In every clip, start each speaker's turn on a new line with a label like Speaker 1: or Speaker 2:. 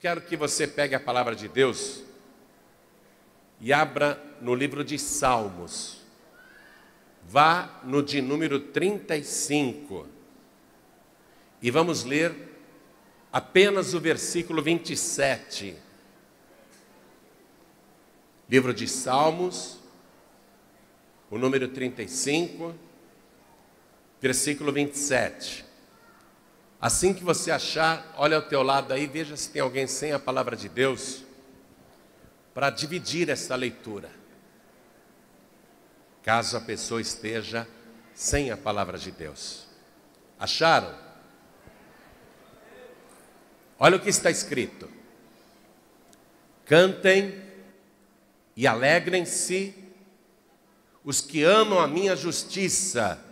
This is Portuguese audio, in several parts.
Speaker 1: quero que você pegue a palavra de Deus e abra no livro de Salmos. Vá no de número 35. E vamos ler apenas o versículo 27. Livro de Salmos, o número 35, versículo 27. Assim que você achar, olha ao teu lado aí, veja se tem alguém sem a palavra de Deus para dividir essa leitura. Caso a pessoa esteja sem a palavra de Deus. Acharam? Olha o que está escrito. Cantem e alegrem-se os que amam a minha justiça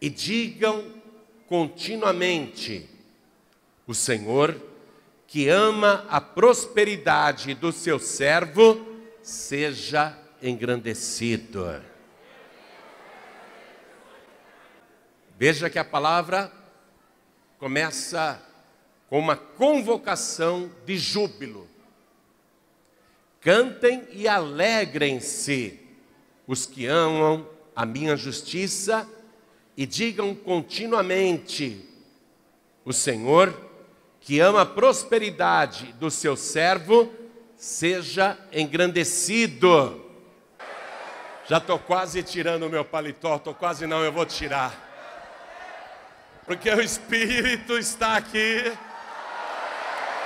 Speaker 1: e digam continuamente. O Senhor, que ama a prosperidade do seu servo, seja engrandecido. Veja que a palavra começa com uma convocação de júbilo. Cantem e alegrem-se os que amam a minha justiça e digam continuamente: O Senhor, que ama a prosperidade do seu servo, seja engrandecido. Já estou quase tirando o meu paletó, estou quase não, eu vou tirar. Porque o Espírito está aqui.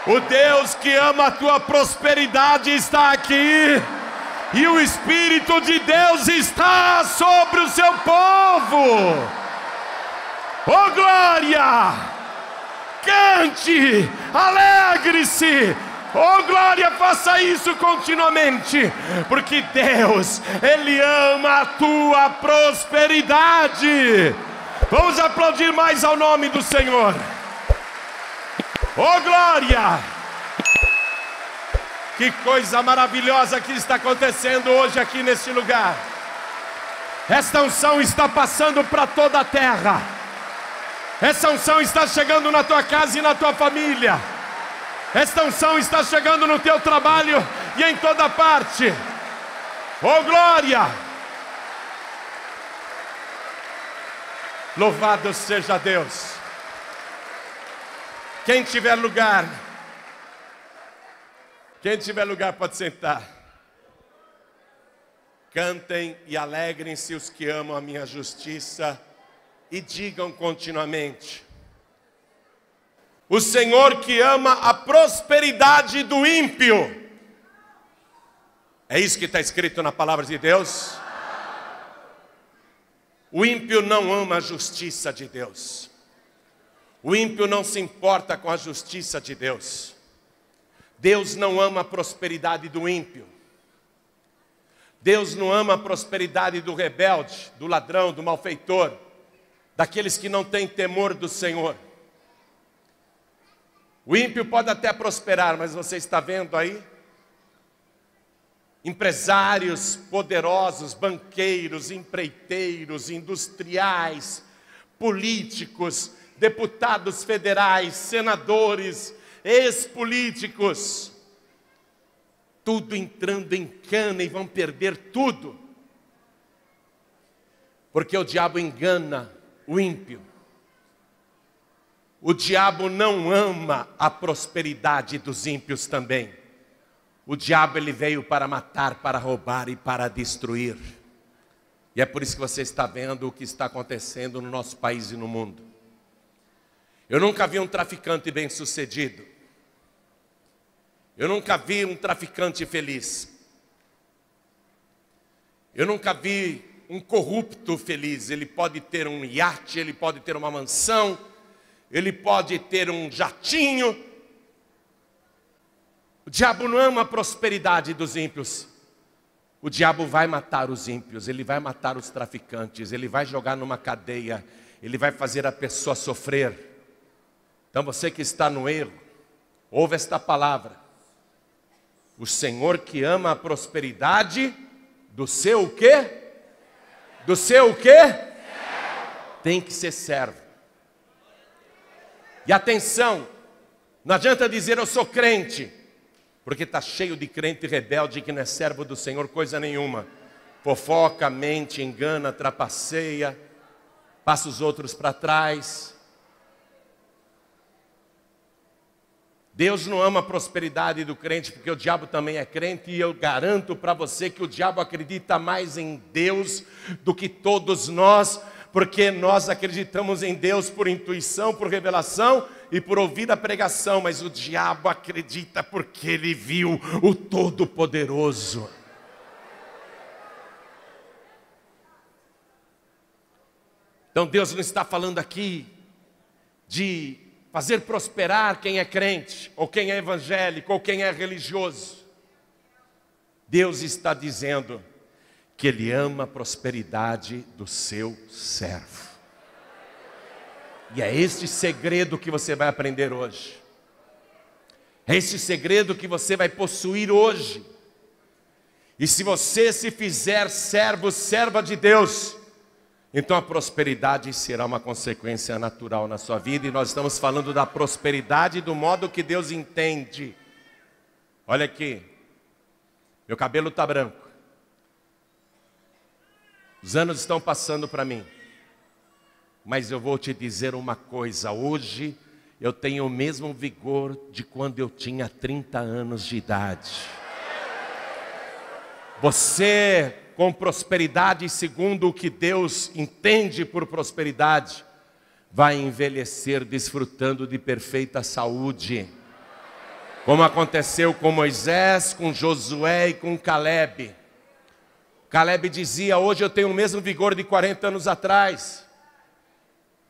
Speaker 1: O Deus que ama a tua prosperidade está aqui. E o Espírito de Deus está sobre o seu povo. Oh glória! Cante, alegre-se, Oh glória, faça isso continuamente, porque Deus, Ele ama a tua prosperidade. Vamos aplaudir mais ao nome do Senhor. Oh glória! Que coisa maravilhosa que está acontecendo hoje aqui neste lugar. Esta unção está passando para toda a terra. Essa unção está chegando na tua casa e na tua família. Esta unção está chegando no teu trabalho e em toda parte. Oh glória! Louvado seja Deus. Quem tiver lugar, quem tiver lugar pode sentar. Cantem e alegrem-se os que amam a minha justiça e digam continuamente: O Senhor que ama a prosperidade do ímpio. É isso que está escrito na palavra de Deus? O ímpio não ama a justiça de Deus. O ímpio não se importa com a justiça de Deus. Deus não ama a prosperidade do ímpio. Deus não ama a prosperidade do rebelde, do ladrão, do malfeitor daqueles que não têm temor do Senhor. O ímpio pode até prosperar, mas você está vendo aí? Empresários poderosos, banqueiros, empreiteiros, industriais, políticos, deputados federais, senadores, ex-políticos, tudo entrando em cana e vão perder tudo, porque o diabo engana o ímpio. O diabo não ama a prosperidade dos ímpios também. O diabo ele veio para matar, para roubar e para destruir. E é por isso que você está vendo o que está acontecendo no nosso país e no mundo. Eu nunca vi um traficante bem sucedido. Eu nunca vi um traficante feliz. Eu nunca vi um corrupto feliz, ele pode ter um iate, ele pode ter uma mansão, ele pode ter um jatinho. O diabo não ama é a prosperidade dos ímpios. O diabo vai matar os ímpios, ele vai matar os traficantes, ele vai jogar numa cadeia, ele vai fazer a pessoa sofrer. Então você que está no erro, ouve esta palavra. O Senhor que ama a prosperidade do seu o quê? Do seu o quê? Tem que ser servo. E atenção, não adianta dizer eu sou crente, porque está cheio de crente rebelde que não é servo do Senhor coisa nenhuma. Fofoca, mente, engana, trapaceia, passa os outros para trás Deus não ama a prosperidade do crente, porque o diabo também é crente, e eu garanto para você que o diabo acredita mais em Deus do que todos nós, porque nós acreditamos em Deus por intuição, por revelação e por ouvir a pregação, mas o diabo acredita porque ele viu o Todo-Poderoso. Então Deus não está falando aqui de fazer prosperar quem é crente, ou quem é evangélico, ou quem é religioso. Deus está dizendo que Ele ama a prosperidade do seu servo. E é este segredo que você vai aprender hoje. É este segredo que você vai possuir hoje. E se você se fizer servo, serva de Deus, então a prosperidade será uma consequência natural na sua vida, e nós estamos falando da prosperidade do modo que Deus entende. Olha aqui, meu cabelo está branco, os anos estão passando para mim, mas eu vou te dizer uma coisa: hoje eu tenho o mesmo vigor de quando eu tinha 30 anos de idade. Você com prosperidade segundo o que Deus entende por prosperidade, vai envelhecer desfrutando de perfeita saúde. Como aconteceu com Moisés, com Josué e com Caleb. Caleb dizia: Hoje eu tenho o mesmo vigor de 40 anos atrás.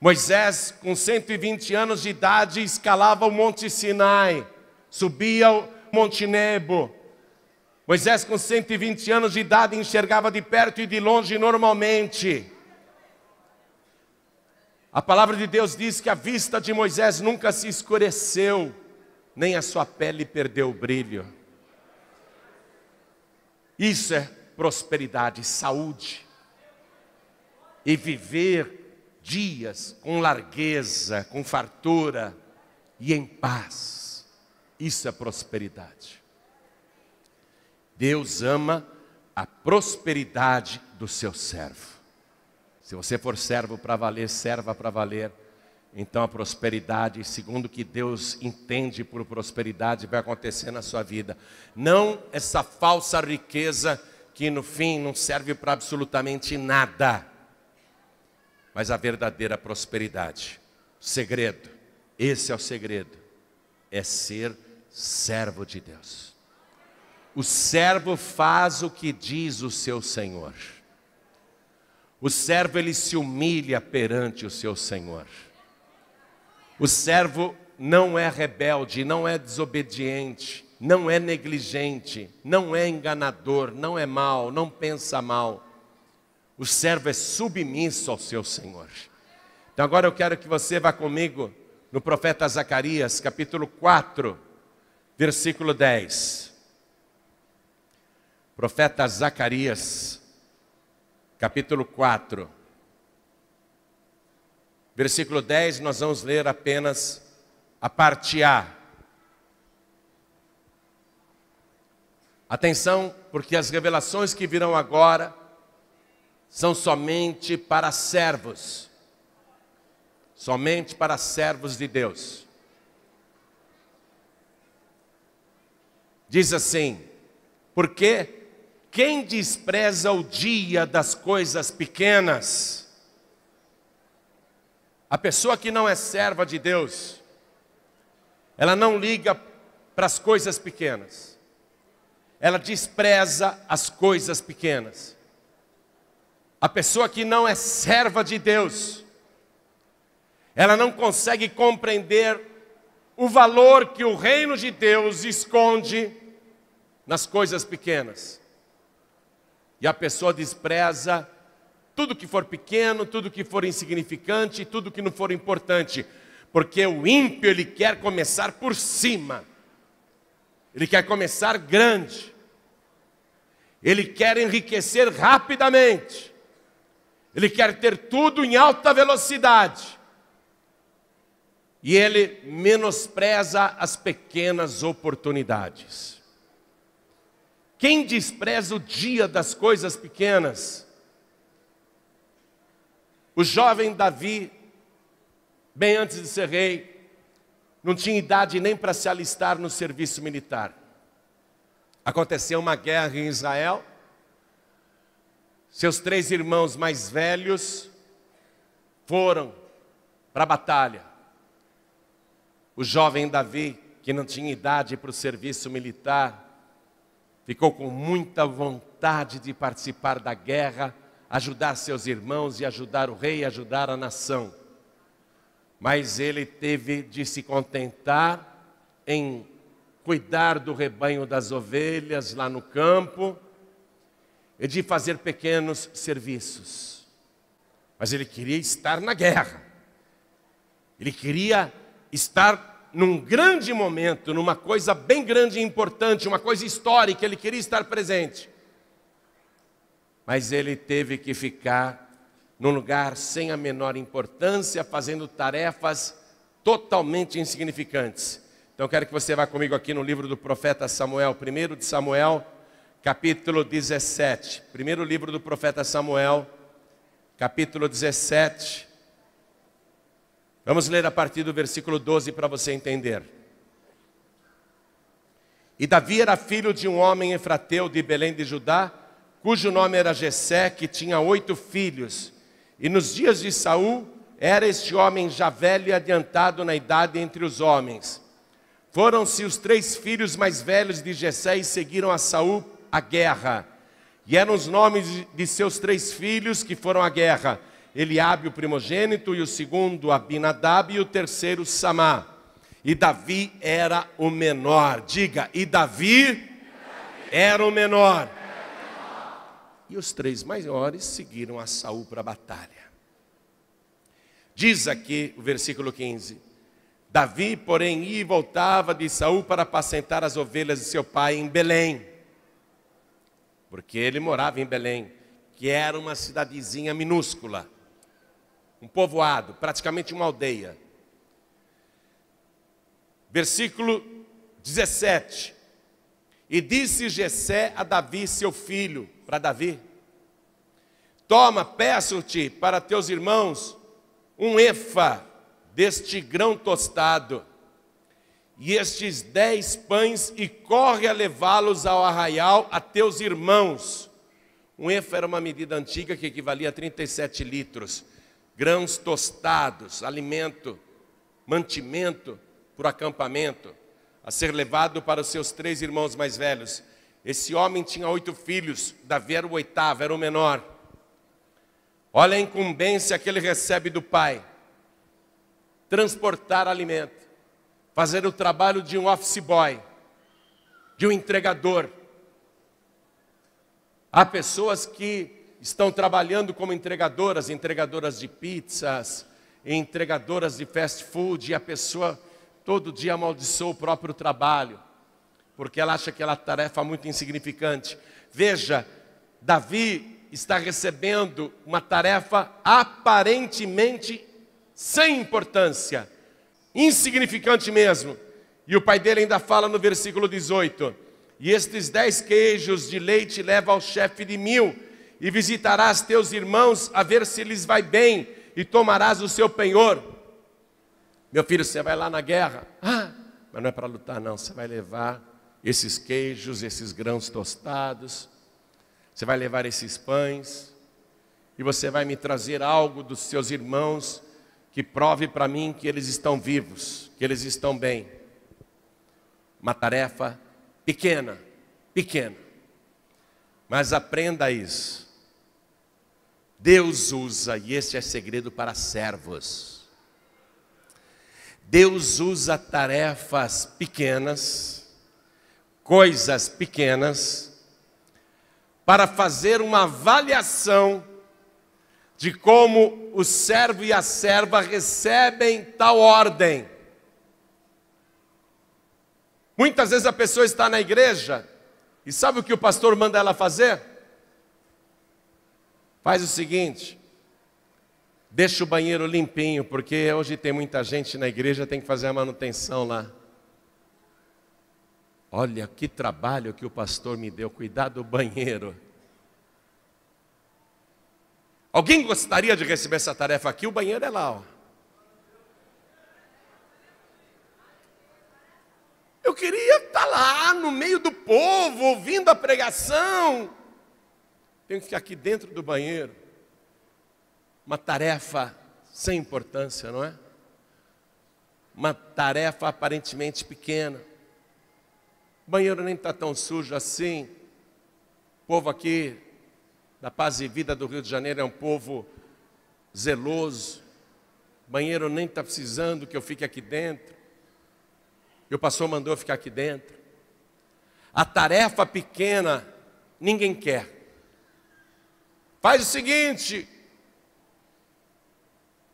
Speaker 1: Moisés, com 120 anos de idade, escalava o Monte Sinai, subia o Monte Nebo, Moisés, com 120 anos de idade, enxergava de perto e de longe normalmente. A palavra de Deus diz que a vista de Moisés nunca se escureceu, nem a sua pele perdeu o brilho. Isso é prosperidade, saúde. E viver dias com largueza, com fartura e em paz. Isso é prosperidade. Deus ama a prosperidade do seu servo. Se você for servo para valer, serva para valer, então a prosperidade, segundo o que Deus entende por prosperidade, vai acontecer na sua vida. Não essa falsa riqueza que no fim não serve para absolutamente nada, mas a verdadeira prosperidade. Segredo, esse é o segredo, é ser servo de Deus. O servo faz o que diz o seu senhor. O servo ele se humilha perante o seu senhor. O servo não é rebelde, não é desobediente, não é negligente, não é enganador, não é mal, não pensa mal. O servo é submisso ao seu senhor. Então agora eu quero que você vá comigo no profeta Zacarias, capítulo 4, versículo 10 profeta Zacarias, capítulo 4, versículo 10, nós vamos ler apenas a parte A. Atenção, porque as revelações que virão agora são somente para servos, somente para servos de Deus. Diz assim: porque quem despreza o dia das coisas pequenas? A pessoa que não é serva de Deus, ela não liga para as coisas pequenas, ela despreza as coisas pequenas. A pessoa que não é serva de Deus, ela não consegue compreender o valor que o reino de Deus esconde nas coisas pequenas. E a pessoa despreza tudo que for pequeno, tudo que for insignificante, tudo que não for importante, porque o ímpio ele quer começar por cima. Ele quer começar grande. Ele quer enriquecer rapidamente. Ele quer ter tudo em alta velocidade. E ele menospreza as pequenas oportunidades. Quem despreza o dia das coisas pequenas? O jovem Davi, bem antes de ser rei, não tinha idade nem para se alistar no serviço militar. Aconteceu uma guerra em Israel. Seus três irmãos mais velhos foram para a batalha. O jovem Davi, que não tinha idade para o serviço militar, ficou com muita vontade de participar da guerra, ajudar seus irmãos e ajudar o rei, ajudar a nação. Mas ele teve de se contentar em cuidar do rebanho das ovelhas lá no campo e de fazer pequenos serviços. Mas ele queria estar na guerra. Ele queria estar num grande momento, numa coisa bem grande e importante, uma coisa histórica, ele queria estar presente. Mas ele teve que ficar num lugar sem a menor importância, fazendo tarefas totalmente insignificantes. Então quero que você vá comigo aqui no livro do profeta Samuel, primeiro de Samuel, capítulo 17. Primeiro livro do profeta Samuel, capítulo 17 Vamos ler a partir do versículo 12 para você entender. E Davi era filho de um homem efrateu de Belém de Judá, cujo nome era Jessé, que tinha oito filhos. E nos dias de Saul era este homem já velho e adiantado na idade entre os homens. Foram-se os três filhos mais velhos de Jessé e seguiram a Saul à guerra. E eram os nomes de seus três filhos que foram à guerra: Eliabe o primogênito, e o segundo Abinadab, e o terceiro Samá. E Davi era o menor. Diga, e Davi era o menor. E os três maiores seguiram a Saul para a batalha. Diz aqui o versículo 15: Davi, porém, ia e voltava de Saul para apacentar as ovelhas de seu pai em Belém, porque ele morava em Belém, que era uma cidadezinha minúscula um povoado, praticamente uma aldeia. Versículo 17. E disse Jessé a Davi, seu filho, para Davi: Toma, peço-te para teus irmãos um efa deste grão tostado e estes dez pães e corre a levá-los ao arraial a teus irmãos. Um efa era uma medida antiga que equivalia a 37 litros grãos tostados, alimento, mantimento para o acampamento, a ser levado para os seus três irmãos mais velhos. Esse homem tinha oito filhos, Davi era o oitavo, era o menor. Olha a incumbência que ele recebe do pai: transportar alimento, fazer o trabalho de um office boy, de um entregador. Há pessoas que estão trabalhando como entregadoras, entregadoras de pizzas, entregadoras de fast food, e a pessoa todo dia amaldiçoa o próprio trabalho, porque ela acha que ela tarefa muito insignificante. Veja, Davi está recebendo uma tarefa aparentemente sem importância, insignificante mesmo. E o pai dele ainda fala no versículo 18: E estes dez queijos de leite leva ao chefe de mil e visitarás teus irmãos a ver se lhes vai bem, e tomarás o seu penhor. Meu filho, você vai lá na guerra. Ah, mas não é para lutar, não. Você vai levar esses queijos, esses grãos tostados, você vai levar esses pães, e você vai me trazer algo dos seus irmãos que prove para mim que eles estão vivos, que eles estão bem. Uma tarefa pequena, pequena. Mas aprenda isso. Deus usa, e esse é segredo para servos. Deus usa tarefas pequenas, coisas pequenas, para fazer uma avaliação de como o servo e a serva recebem tal ordem. Muitas vezes a pessoa está na igreja e sabe o que o pastor manda ela fazer? Faz o seguinte, deixa o banheiro limpinho, porque hoje tem muita gente na igreja, tem que fazer a manutenção lá. Olha que trabalho que o pastor me deu, cuidar do banheiro. Alguém gostaria de receber essa tarefa aqui? O banheiro é lá, ó. Eu queria estar tá lá no meio do povo, ouvindo a pregação. Tenho que ficar aqui dentro do banheiro. Uma tarefa sem importância, não é? Uma tarefa aparentemente pequena. O banheiro nem está tão sujo assim. O povo aqui da Paz e Vida do Rio de Janeiro é um povo zeloso. O banheiro nem está precisando que eu fique aqui dentro. E o pastor mandou eu ficar aqui dentro. A tarefa pequena ninguém quer. Faz o seguinte,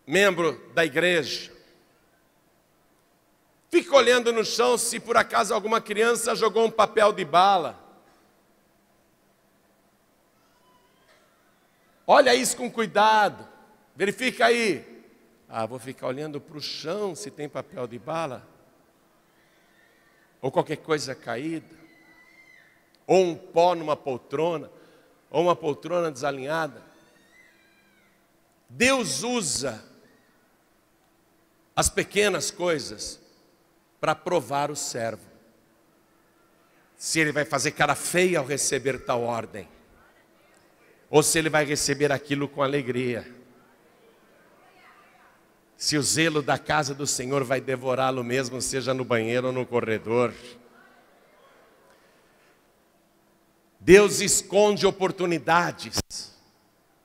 Speaker 1: membro da igreja, fica olhando no chão se por acaso alguma criança jogou um papel de bala. Olha isso com cuidado, verifica aí. Ah, vou ficar olhando para o chão se tem papel de bala, ou qualquer coisa caída, ou um pó numa poltrona ou uma poltrona desalinhada. Deus usa as pequenas coisas para provar o servo. Se ele vai fazer cara feia ao receber tal ordem, ou se ele vai receber aquilo com alegria. Se o zelo da casa do Senhor vai devorá-lo mesmo, seja no banheiro ou no corredor. Deus esconde oportunidades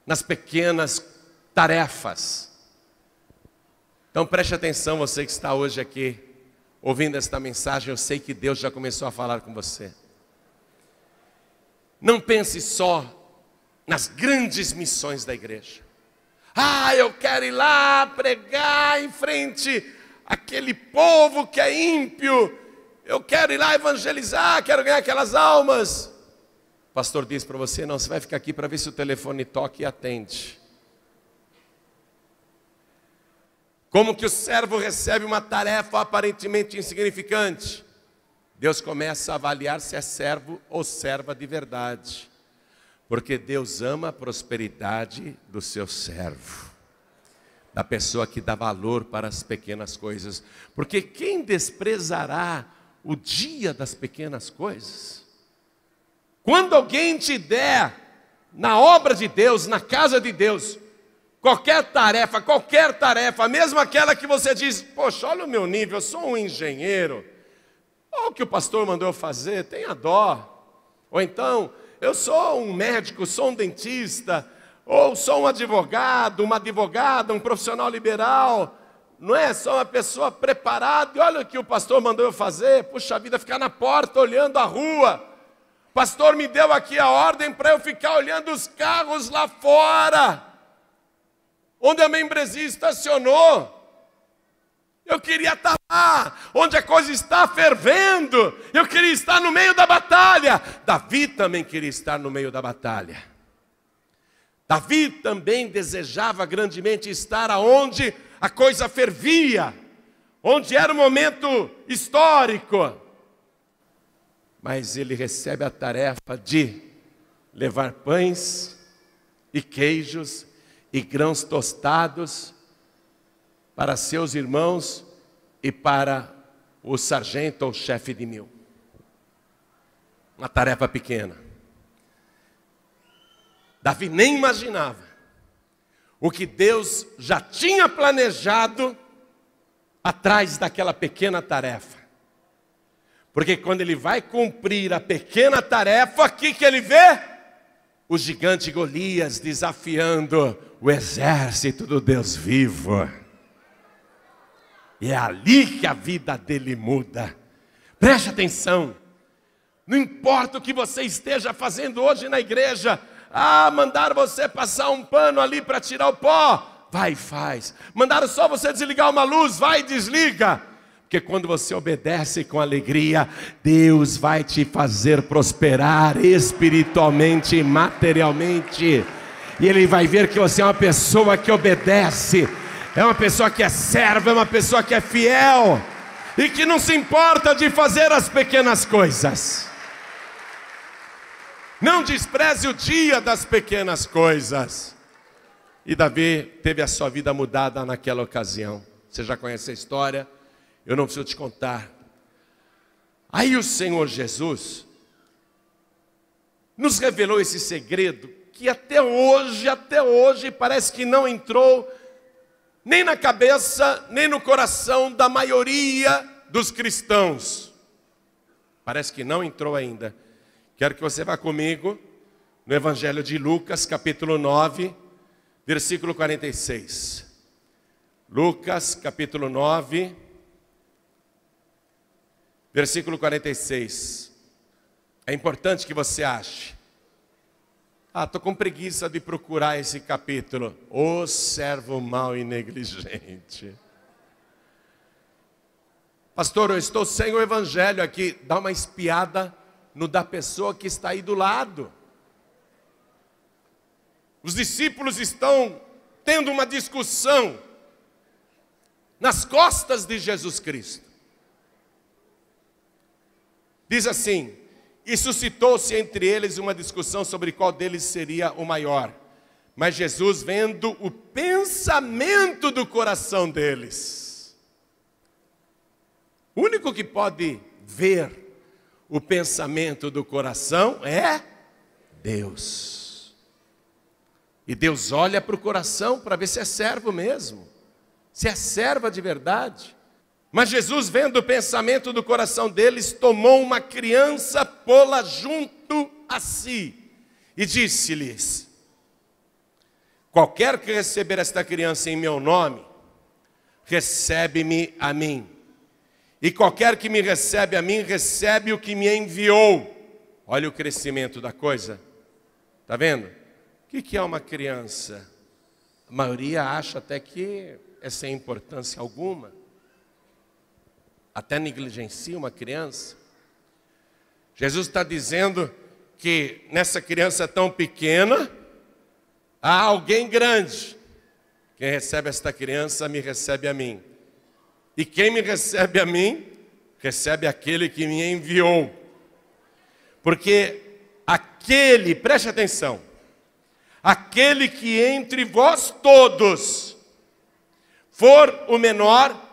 Speaker 1: nas pequenas tarefas. Então preste atenção, você que está hoje aqui ouvindo esta mensagem, eu sei que Deus já começou a falar com você. Não pense só nas grandes missões da igreja. Ah, eu quero ir lá pregar em frente àquele povo que é ímpio. Eu quero ir lá evangelizar, quero ganhar aquelas almas pastor diz para você: não, você vai ficar aqui para ver se o telefone toca e atende. Como que o servo recebe uma tarefa aparentemente insignificante? Deus começa a avaliar se é servo ou serva de verdade, porque Deus ama a prosperidade do seu servo, da pessoa que dá valor para as pequenas coisas, porque quem desprezará o dia das pequenas coisas? Quando alguém te der na obra de Deus, na casa de Deus, qualquer tarefa, qualquer tarefa, mesmo aquela que você diz, poxa, olha o meu nível, eu sou um engenheiro, ou o que o pastor mandou eu fazer, tenha dó. Ou então, eu sou um médico, sou um dentista, ou sou um advogado, uma advogada, um profissional liberal, não é? Sou uma pessoa preparada, e olha o que o pastor mandou eu fazer, puxa vida, ficar na porta olhando a rua Pastor, me deu aqui a ordem para eu ficar olhando os carros lá fora, onde a membresia estacionou. Eu queria estar tá lá, onde a coisa está fervendo. Eu queria estar no meio da batalha. Davi também queria estar no meio da batalha. Davi também desejava grandemente estar aonde a coisa fervia, onde era o momento histórico mas ele recebe a tarefa de levar pães e queijos e grãos tostados para seus irmãos e para o sargento ou chefe de mil. Uma tarefa pequena. Davi nem imaginava o que Deus já tinha planejado atrás daquela pequena tarefa. Porque quando ele vai cumprir a pequena tarefa, o que, que ele vê? O gigante Golias desafiando o exército do Deus vivo. E é ali que a vida dele muda. Preste atenção. Não importa o que você esteja fazendo hoje na igreja, ah, mandar você passar um pano ali para tirar o pó, vai e faz. Mandaram só você desligar uma luz, vai e desliga. Porque quando você obedece com alegria, Deus vai te fazer prosperar espiritualmente, materialmente. E Ele vai ver que você é uma pessoa que obedece, é uma pessoa que é serva, é uma pessoa que é fiel e que não se importa de fazer as pequenas coisas. Não despreze o dia das pequenas coisas. E Davi teve a sua vida mudada naquela ocasião. Você já conhece a história? Eu não preciso te contar. Aí o Senhor Jesus nos revelou esse segredo que até hoje, até hoje, parece que não entrou nem na cabeça, nem no coração da maioria dos cristãos. Parece que não entrou ainda. Quero que você vá comigo no Evangelho de Lucas, capítulo 9, versículo 46. Lucas, capítulo 9, Versículo 46. É importante que você ache. Ah, estou com preguiça de procurar esse capítulo. O servo mau e negligente. Pastor, eu estou sem o evangelho aqui. Dá uma espiada no da pessoa que está aí do lado. Os discípulos estão tendo uma discussão nas costas de Jesus Cristo. Diz assim: E suscitou-se entre eles uma discussão sobre qual deles seria o maior. Mas Jesus, vendo o pensamento do coração deles, o único que pode ver o pensamento do coração é Deus. E Deus olha para o coração para ver se é servo mesmo, se é serva de verdade. Mas Jesus, vendo o pensamento do coração deles, tomou uma criança, pô-la junto a si e disse-lhes: Qualquer que receber esta criança em meu nome, recebe-me a mim. E qualquer que me recebe a mim, recebe o que me enviou. Olha o crescimento da coisa. Está vendo? O que é uma criança? A maioria acha até que é sem importância alguma até negligencia uma criança. Jesus está dizendo que nessa criança tão pequena há alguém grande. Quem recebe esta criança me recebe a mim. E quem me recebe a mim, recebe aquele que me enviou. Porque aquele, preste atenção, aquele que entre vós todos for o menor,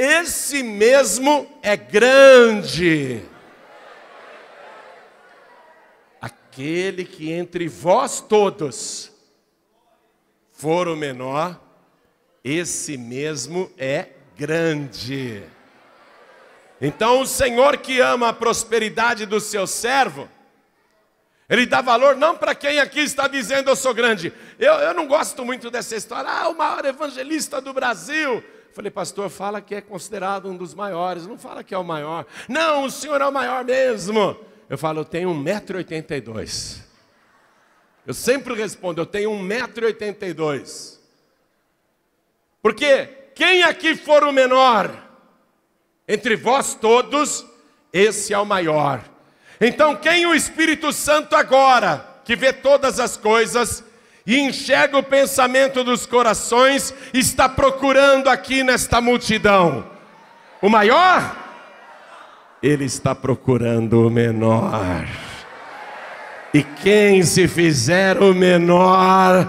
Speaker 1: esse mesmo é grande. Aquele que entre vós todos for o menor, esse mesmo é grande. Então, o Senhor que ama a prosperidade do seu servo, ele dá valor não para quem aqui está dizendo eu sou grande. Eu, eu não gosto muito dessa história. Ah, o maior evangelista do Brasil. Falei, pastor, fala que é considerado um dos maiores, não fala que é o maior. Não, o senhor é o maior mesmo. Eu falo, eu tenho 1,82m. Eu sempre respondo, eu tenho 1,82m. Porque quem aqui for o menor, entre vós todos, esse é o maior. Então, quem o Espírito Santo agora, que vê todas as coisas, e enxerga o pensamento dos corações, está procurando aqui nesta multidão o maior, ele está procurando o menor. E quem se fizer o menor,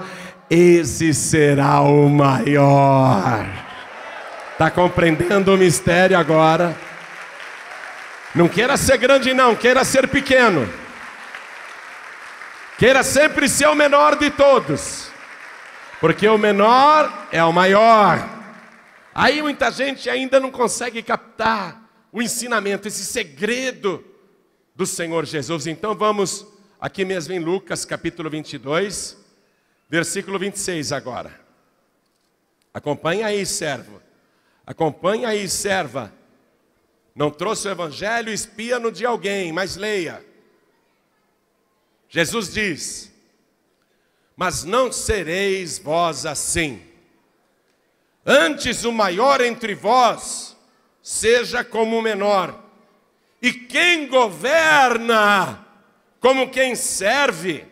Speaker 1: esse será o maior. Está compreendendo o mistério agora? Não queira ser grande, não, queira ser pequeno. Queira sempre ser o menor de todos, porque o menor é o maior. Aí muita gente ainda não consegue captar o ensinamento, esse segredo do Senhor Jesus. Então vamos aqui mesmo em Lucas capítulo 22, versículo 26 agora. Acompanha aí, servo. Acompanha aí, serva. Não trouxe o evangelho, espia no de alguém, mas leia. Jesus diz: Mas não sereis vós assim. Antes o maior entre vós seja como o menor, e quem governa como quem serve.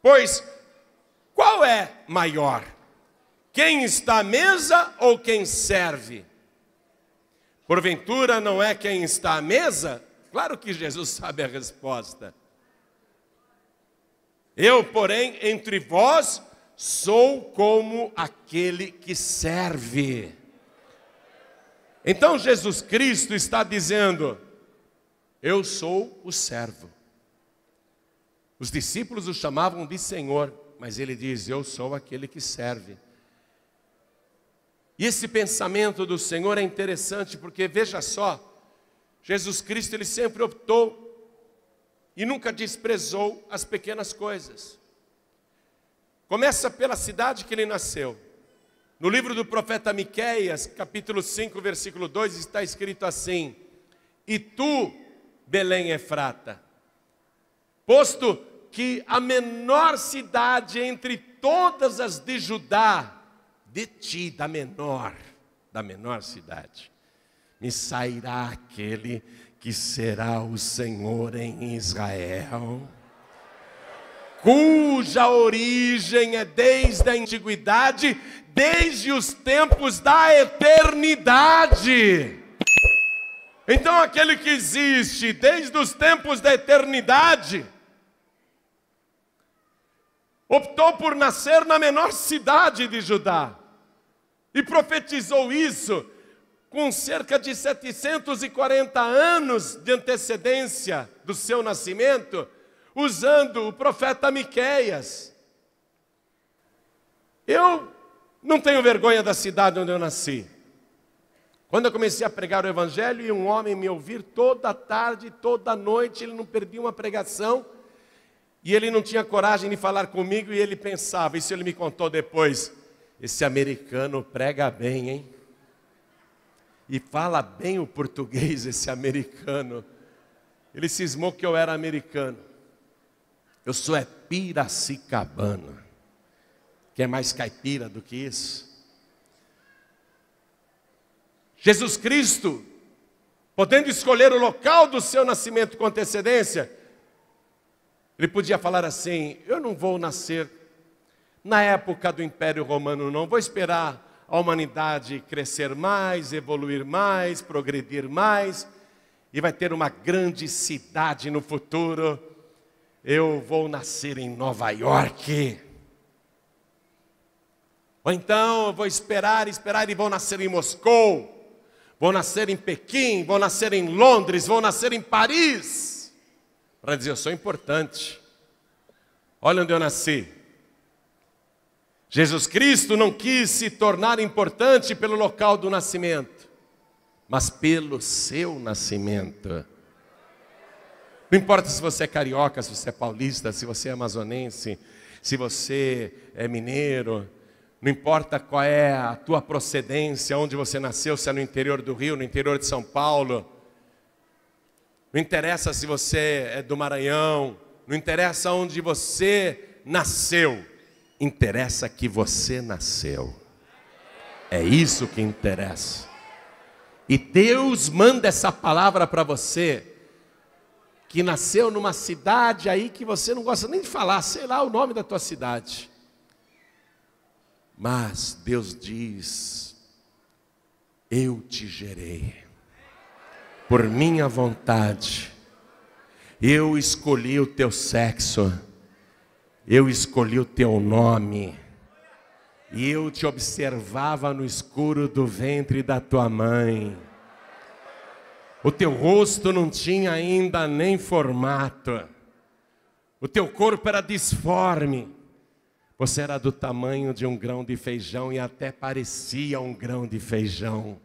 Speaker 1: Pois qual é maior? Quem está à mesa ou quem serve? Porventura não é quem está à mesa? Claro que Jesus sabe a resposta. Eu, porém, entre vós sou como aquele que serve. Então Jesus Cristo está dizendo: Eu sou o servo. Os discípulos o chamavam de Senhor, mas ele diz: Eu sou aquele que serve. E esse pensamento do Senhor é interessante porque veja só, Jesus Cristo ele sempre optou e nunca desprezou as pequenas coisas. Começa pela cidade que ele nasceu. No livro do profeta Miqueias, capítulo 5, versículo 2, está escrito assim: E tu, Belém Efrata, posto que a menor cidade entre todas as de Judá, de ti, da menor, da menor cidade, me sairá aquele que será o Senhor em Israel, cuja origem é desde a antiguidade, desde os tempos da eternidade. Então, aquele que existe desde os tempos da eternidade, optou por nascer na menor cidade de Judá e profetizou isso com cerca de 740 anos de antecedência do seu nascimento, usando o profeta Miqueias. Eu não tenho vergonha da cidade onde eu nasci. Quando eu comecei a pregar o evangelho e um homem me ouvir toda tarde, toda noite, ele não perdia uma pregação. E ele não tinha coragem de falar comigo e ele pensava, isso ele me contou depois, esse americano prega bem, hein? E fala bem o português, esse americano. Ele cismou que eu era americano. Eu sou é piracicabana. Que é mais caipira do que isso. Jesus Cristo, podendo escolher o local do seu nascimento com antecedência, ele podia falar assim: Eu não vou nascer na época do Império Romano, não, vou esperar a humanidade crescer mais, evoluir mais, progredir mais, e vai ter uma grande cidade no futuro. Eu vou nascer em Nova York. Ou então eu vou esperar, esperar e vou nascer em Moscou. Vou nascer em Pequim, vou nascer em Londres, vou nascer em Paris. Para dizer, eu sou importante. Olha onde eu nasci. Jesus Cristo não quis se tornar importante pelo local do nascimento, mas pelo seu nascimento. Não importa se você é carioca, se você é paulista, se você é amazonense, se você é mineiro, não importa qual é a tua procedência, onde você nasceu, se é no interior do Rio, no interior de São Paulo. Não interessa se você é do Maranhão, não interessa onde você nasceu. Interessa que você nasceu. É isso que interessa. E Deus manda essa palavra para você, que nasceu numa cidade aí que você não gosta nem de falar, sei lá o nome da tua cidade. Mas Deus diz: Eu te gerei, por minha vontade, eu escolhi o teu sexo eu escolhi o teu nome. E eu te observava no escuro do ventre da tua mãe. O teu rosto não tinha ainda nem formato. O teu corpo era disforme. Você era do tamanho de um grão de feijão e até parecia um grão de feijão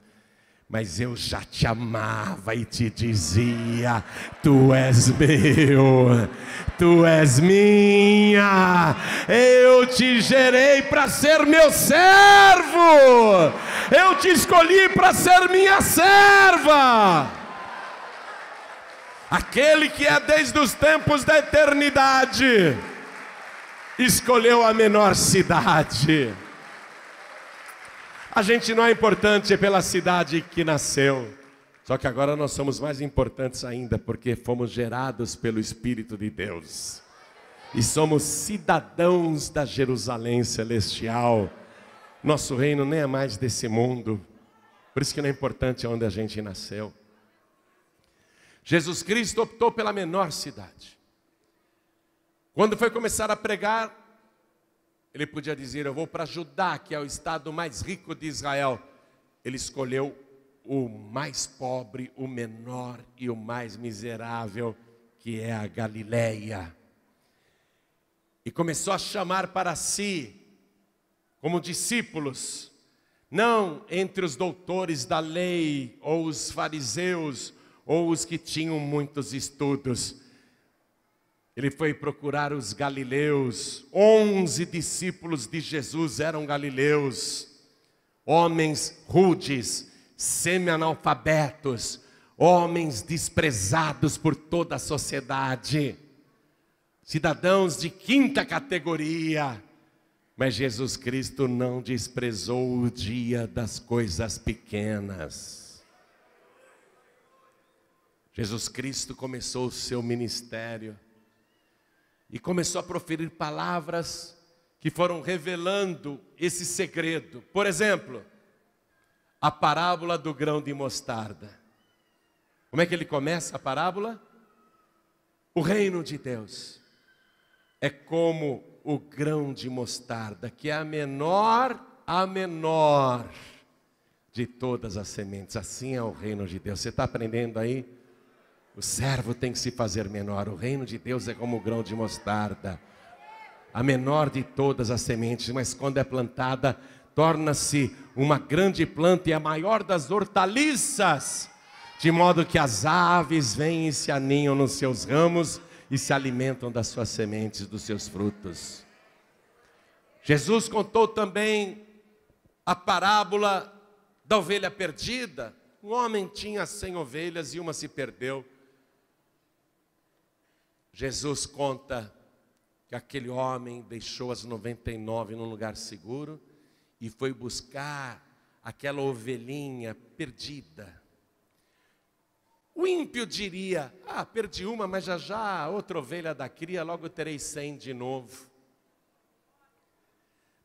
Speaker 1: mas eu já te amava e te dizia: Tu és meu, tu és minha, eu te gerei para ser meu servo, eu te escolhi para ser minha serva. Aquele que é desde os tempos da eternidade escolheu a menor cidade. A gente não é importante pela cidade que nasceu. Só que agora nós somos mais importantes ainda porque fomos gerados pelo Espírito de Deus. E somos cidadãos da Jerusalém celestial. Nosso reino nem é mais desse mundo. Por isso que não é importante onde a gente nasceu. Jesus Cristo optou pela menor cidade. Quando foi começar a pregar, ele podia dizer: Eu vou para Judá, que é o estado mais rico de Israel. Ele escolheu o mais pobre, o menor e o mais miserável, que é a Galileia. E começou a chamar para si, como discípulos, não entre os doutores da lei, ou os fariseus, ou os que tinham muitos estudos, ele foi procurar os galileus. Onze discípulos de Jesus eram galileus, homens rudes, semi-analfabetos, homens desprezados por toda a sociedade, cidadãos de quinta categoria. Mas Jesus Cristo não desprezou o dia das coisas pequenas. Jesus Cristo começou o seu ministério e começou a proferir palavras que foram revelando esse segredo. Por exemplo, a parábola do grão de mostarda. Como é que ele começa a parábola? O reino de Deus é como o grão de mostarda, que é a menor, a menor de todas as sementes. Assim é o reino de Deus. Você está aprendendo aí? O servo tem que se fazer menor. O reino de Deus é como o grão de mostarda, a menor de todas as sementes, mas quando é plantada, torna-se uma grande planta e a maior das hortaliças, de modo que as aves vêm e se aninham nos seus ramos e se alimentam das suas sementes, dos seus frutos. Jesus contou também a parábola da ovelha perdida. Um homem tinha cem ovelhas e uma se perdeu. Jesus conta que aquele homem deixou as 99 num lugar seguro e foi buscar aquela ovelhinha perdida. O ímpio diria: Ah, perdi uma, mas já já outra ovelha da cria, logo terei cem de novo.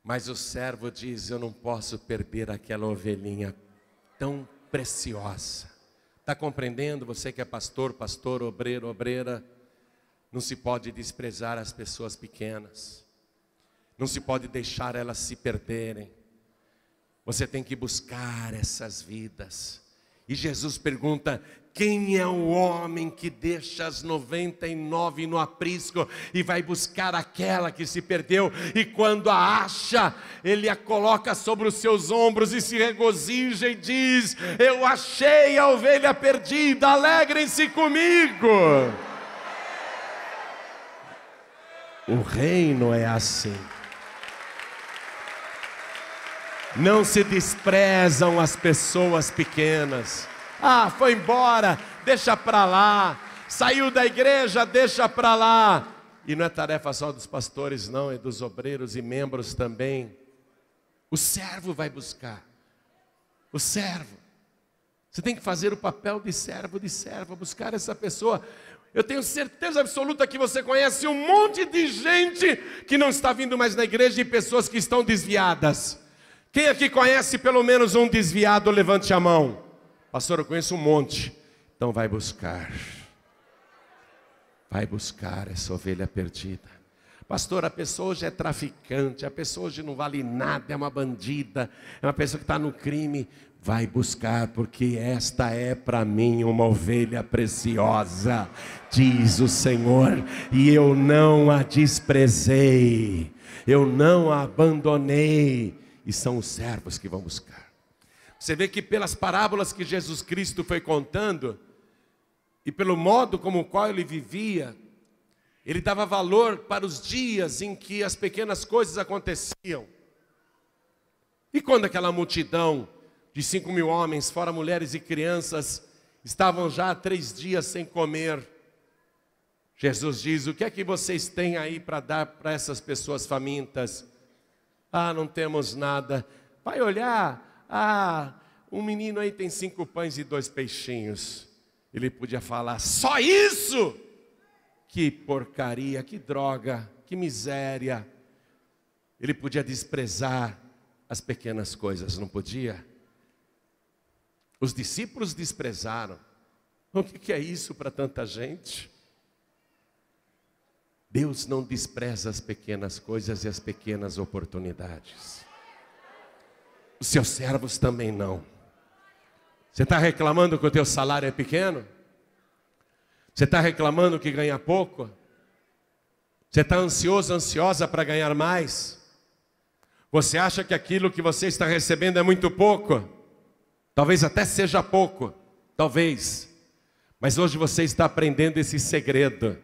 Speaker 1: Mas o servo diz: Eu não posso perder aquela ovelhinha tão preciosa. Está compreendendo? Você que é pastor, pastor, obreiro, obreira não se pode desprezar as pessoas pequenas. Não se pode deixar elas se perderem. Você tem que buscar essas vidas. E Jesus pergunta: quem é o homem que deixa as 99 no aprisco e vai buscar aquela que se perdeu? E quando a acha, ele a coloca sobre os seus ombros e se regozija e diz: Eu achei a ovelha perdida, alegrem-se comigo. O reino é assim. Não se desprezam as pessoas pequenas. Ah, foi embora, deixa para lá. Saiu da igreja, deixa para lá. E não é tarefa só dos pastores, não, é dos obreiros e membros também. O servo vai buscar. O servo. Você tem que fazer o papel de servo, de serva, buscar essa pessoa. Eu tenho certeza absoluta que você conhece um monte de gente que não está vindo mais na igreja e pessoas que estão desviadas. Quem aqui conhece pelo menos um desviado, levante a mão. Pastor, eu conheço um monte. Então vai buscar. Vai buscar essa ovelha perdida. Pastor, a pessoa hoje é traficante, a pessoa hoje não vale nada, é uma bandida, é uma pessoa que está no crime. Vai buscar, porque esta é para mim uma ovelha preciosa, diz o Senhor, e eu não a desprezei, eu não a abandonei, e são os servos que vão buscar. Você vê que pelas parábolas que Jesus Cristo foi contando, e pelo modo como o qual ele vivia, ele dava valor para os dias em que as pequenas coisas aconteciam. E quando aquela multidão de cinco mil homens, fora mulheres e crianças, estavam já há três dias sem comer, Jesus diz: O que é que vocês têm aí para dar para essas pessoas famintas? Ah, não temos nada. Vai olhar, ah, um menino aí tem cinco pães e dois peixinhos. Ele podia falar: Só isso! Que porcaria, que droga, que miséria. Ele podia desprezar as pequenas coisas, não podia? Os discípulos desprezaram. O que é isso para tanta gente? Deus não despreza as pequenas coisas e as pequenas oportunidades. Os seus servos também não. Você está reclamando que o teu salário é pequeno? Você está reclamando que ganha pouco? Você está ansioso, ansiosa para ganhar mais? Você acha que aquilo que você está recebendo é muito pouco? Talvez até seja pouco, talvez. Mas hoje você está aprendendo esse segredo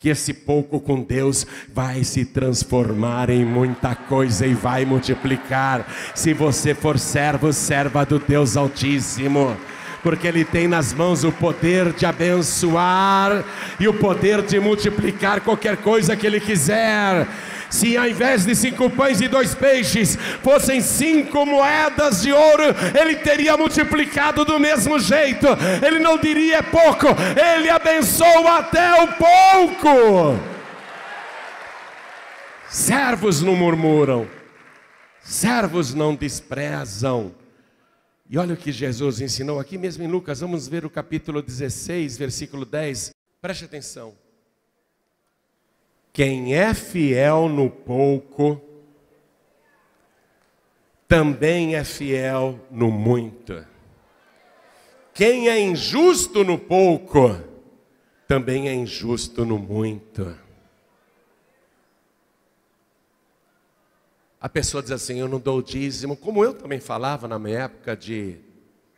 Speaker 1: que esse pouco com Deus vai se transformar em muita coisa e vai multiplicar, se você for servo, serva do Deus Altíssimo porque Ele tem nas mãos o poder de abençoar e o poder de multiplicar qualquer coisa que Ele quiser. Se ao invés de cinco pães e dois peixes fossem cinco moedas de ouro, ele teria multiplicado do mesmo jeito. Ele não diria é pouco, ele abençoa até o pouco. Servos não murmuram, servos não desprezam. E olha o que Jesus ensinou aqui mesmo em Lucas, vamos ver o capítulo 16, versículo 10. Preste atenção. Quem é fiel no pouco, também é fiel no muito. Quem é injusto no pouco, também é injusto no muito. A pessoa diz assim: Eu não dou o dízimo, como eu também falava na minha época de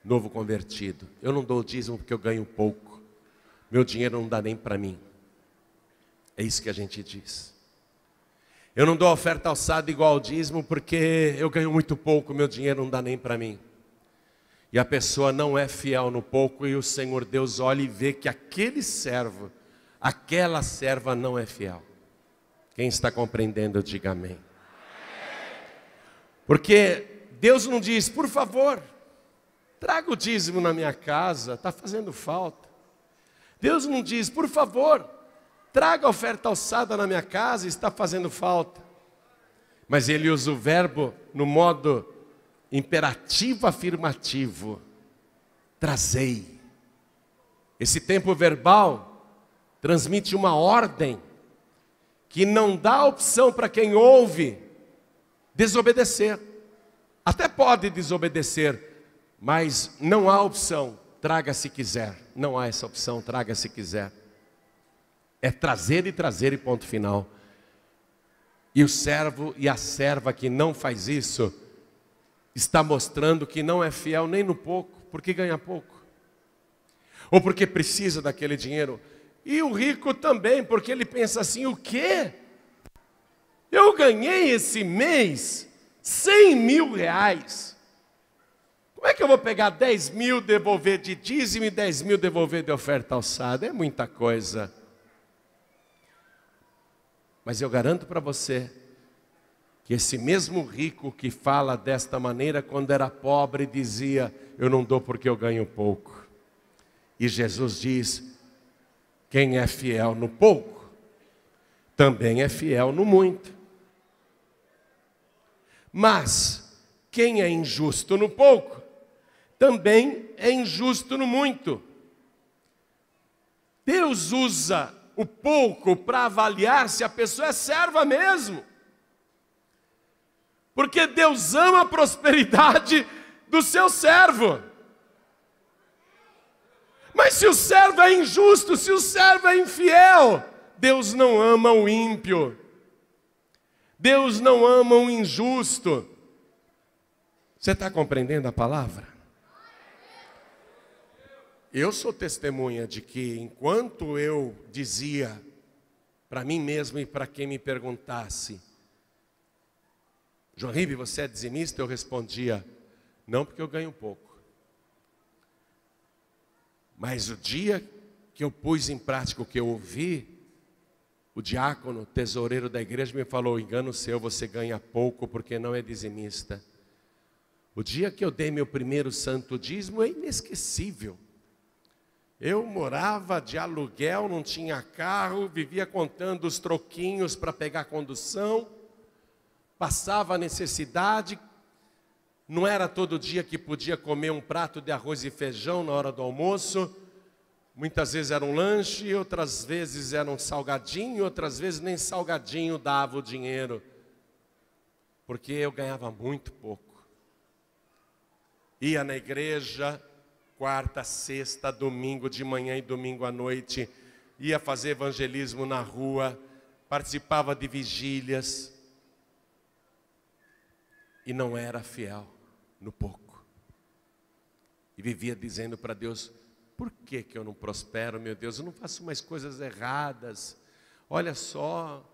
Speaker 1: novo convertido. Eu não dou o dízimo porque eu ganho pouco. Meu dinheiro não dá nem para mim. É isso que a gente diz. Eu não dou oferta alçada igual ao dízimo porque eu ganho muito pouco, meu dinheiro não dá nem para mim. E a pessoa não é fiel no pouco e o Senhor Deus olha e vê que aquele servo, aquela serva não é fiel. Quem está compreendendo, diga amém. Porque Deus não diz, por favor, traga o dízimo na minha casa, está fazendo falta. Deus não diz, por favor, traga a oferta alçada na minha casa, está fazendo falta. Mas ele usa o verbo no modo imperativo afirmativo: trazei. Esse tempo verbal transmite uma ordem que não dá opção para quem ouve desobedecer. Até pode desobedecer, mas não há opção, traga se quiser. Não há essa opção, traga se quiser. É trazer e trazer e ponto final. E o servo e a serva que não faz isso está mostrando que não é fiel nem no pouco, porque ganha pouco. Ou porque precisa daquele dinheiro. E o rico também, porque ele pensa assim: o quê? Eu ganhei esse mês 100 mil reais. Como é que eu vou pegar 10 mil, devolver de dízimo e 10 mil devolver de oferta alçada? É muita coisa. Mas eu garanto para você que esse mesmo rico que fala desta maneira, quando era pobre, dizia: Eu não dou porque eu ganho pouco. E Jesus diz: Quem é fiel no pouco, também é fiel no muito. Mas quem é injusto no pouco, também é injusto no muito. Deus usa o pouco para avaliar se a pessoa é serva mesmo. Porque Deus ama a prosperidade do seu servo. Mas se o servo é injusto, se o servo é infiel, Deus não ama o ímpio. Deus não ama um injusto. Você está compreendendo a palavra? Eu sou testemunha de que enquanto eu dizia para mim mesmo e para quem me perguntasse, João Ribe, você é dizimista? Eu respondia, não porque eu ganho pouco. Mas o dia que eu pus em prática o que eu ouvi, o diácono, tesoureiro da igreja, me falou: engano seu, você ganha pouco porque não é dizimista. O dia que eu dei meu primeiro santo dízimo é inesquecível. Eu morava de aluguel, não tinha carro, vivia contando os troquinhos para pegar condução, passava necessidade, não era todo dia que podia comer um prato de arroz e feijão na hora do almoço Muitas vezes era um lanche, outras vezes era um salgadinho, outras vezes nem salgadinho dava o dinheiro, porque eu ganhava muito pouco. Ia na igreja, quarta, sexta, domingo de manhã e domingo à noite, ia fazer evangelismo na rua, participava de vigílias, e não era fiel no pouco, e vivia dizendo para Deus: por que, que eu não prospero, meu Deus? Eu não faço mais coisas erradas. Olha só,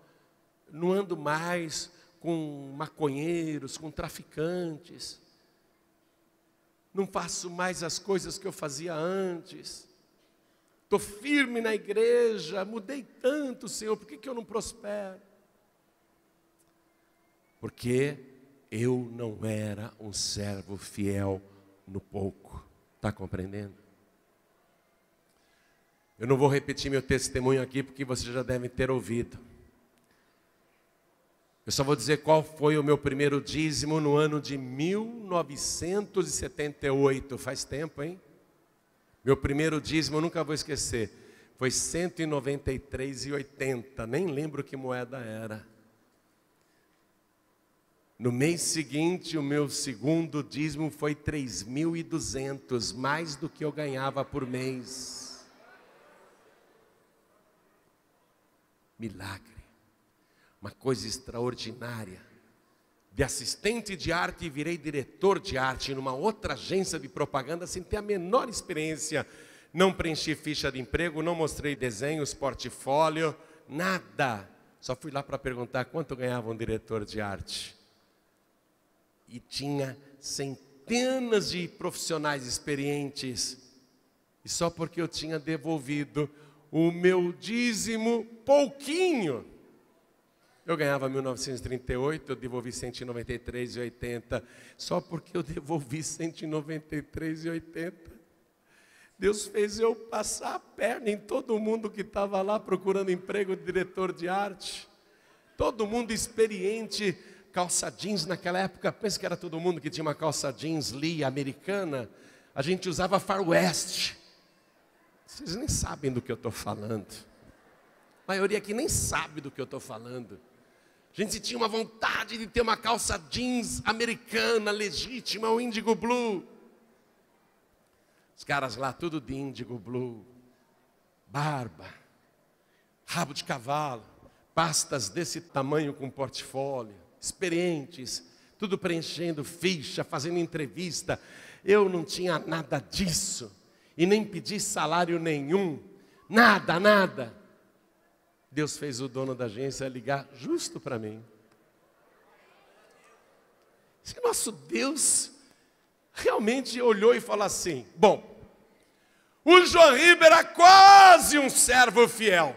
Speaker 1: não ando mais com maconheiros, com traficantes. Não faço mais as coisas que eu fazia antes. Estou firme na igreja, mudei tanto, Senhor, por que, que eu não prospero? Porque eu não era um servo fiel no pouco. Está compreendendo? Eu não vou repetir meu testemunho aqui porque vocês já devem ter ouvido. Eu só vou dizer qual foi o meu primeiro dízimo no ano de 1978. Faz tempo, hein? Meu primeiro dízimo, eu nunca vou esquecer. Foi 193,80. Nem lembro que moeda era. No mês seguinte, o meu segundo dízimo foi 3.200, mais do que eu ganhava por mês. milagre, uma coisa extraordinária. De assistente de arte, virei diretor de arte numa outra agência de propaganda sem ter a menor experiência. Não preenchi ficha de emprego, não mostrei desenhos, portfólio, nada. Só fui lá para perguntar quanto ganhava um diretor de arte. E tinha centenas de profissionais experientes. E só porque eu tinha devolvido o meu dízimo pouquinho. Eu ganhava 1938, eu devolvi 193,80, só porque eu devolvi 193,80. Deus fez eu passar a perna em todo mundo que estava lá procurando emprego de diretor de arte. Todo mundo experiente, calça jeans naquela época, pensa que era todo mundo que tinha uma calça jeans Lee americana. A gente usava Far West. Vocês nem sabem do que eu estou falando. A maioria aqui nem sabe do que eu estou falando. A gente tinha uma vontade de ter uma calça jeans americana, legítima, o índigo blue. Os caras lá, tudo de índigo blue, barba, rabo de cavalo, pastas desse tamanho com portfólio, experientes, tudo preenchendo ficha, fazendo entrevista. Eu não tinha nada disso e nem pedi salário nenhum, nada, nada. Deus fez o dono da agência ligar justo para mim. Se nosso Deus realmente olhou e falou assim: Bom, o João Ribeiro era quase um servo fiel.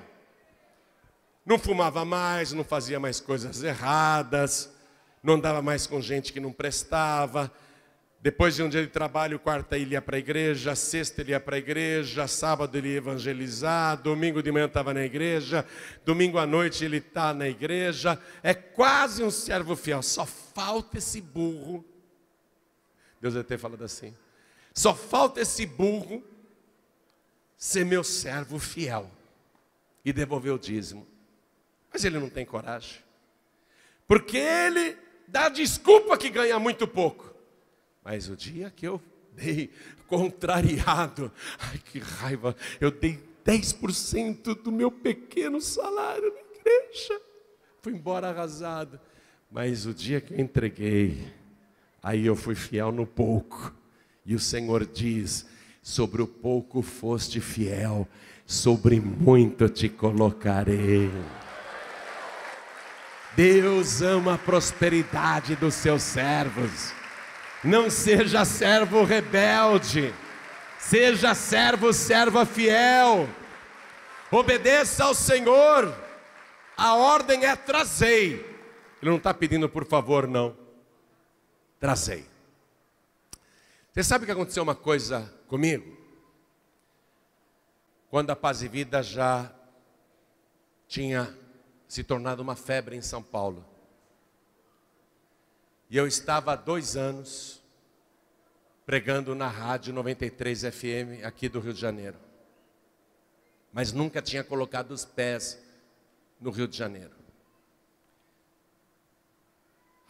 Speaker 1: Não fumava mais, não fazia mais coisas erradas, não andava mais com gente que não prestava, depois de um dia de trabalho, quarta ele ia para a igreja, sexta ele ia para a igreja, sábado ele ia evangelizar, domingo de manhã estava na igreja, domingo à noite ele está na igreja. É quase um servo fiel, só falta esse burro. Deus deve ter falado assim: só falta esse burro ser meu servo fiel e devolver o dízimo. Mas ele não tem coragem, porque ele dá desculpa que ganha muito pouco. Mas o dia que eu dei contrariado, ai que raiva, eu dei 10% do meu pequeno salário na igreja. Fui embora arrasado. Mas o dia que eu entreguei, aí eu fui fiel no pouco. E o Senhor diz: sobre o pouco foste fiel, sobre muito te colocarei. Deus ama a prosperidade dos seus servos. Não seja servo rebelde, seja servo, serva fiel. Obedeça ao Senhor. A ordem é trazei. Ele não está pedindo por favor, não. Trazei. Você sabe que aconteceu uma coisa comigo? Quando a paz e vida já tinha se tornado uma febre em São Paulo. E eu estava há dois anos pregando na Rádio 93 FM aqui do Rio de Janeiro. Mas nunca tinha colocado os pés no Rio de Janeiro.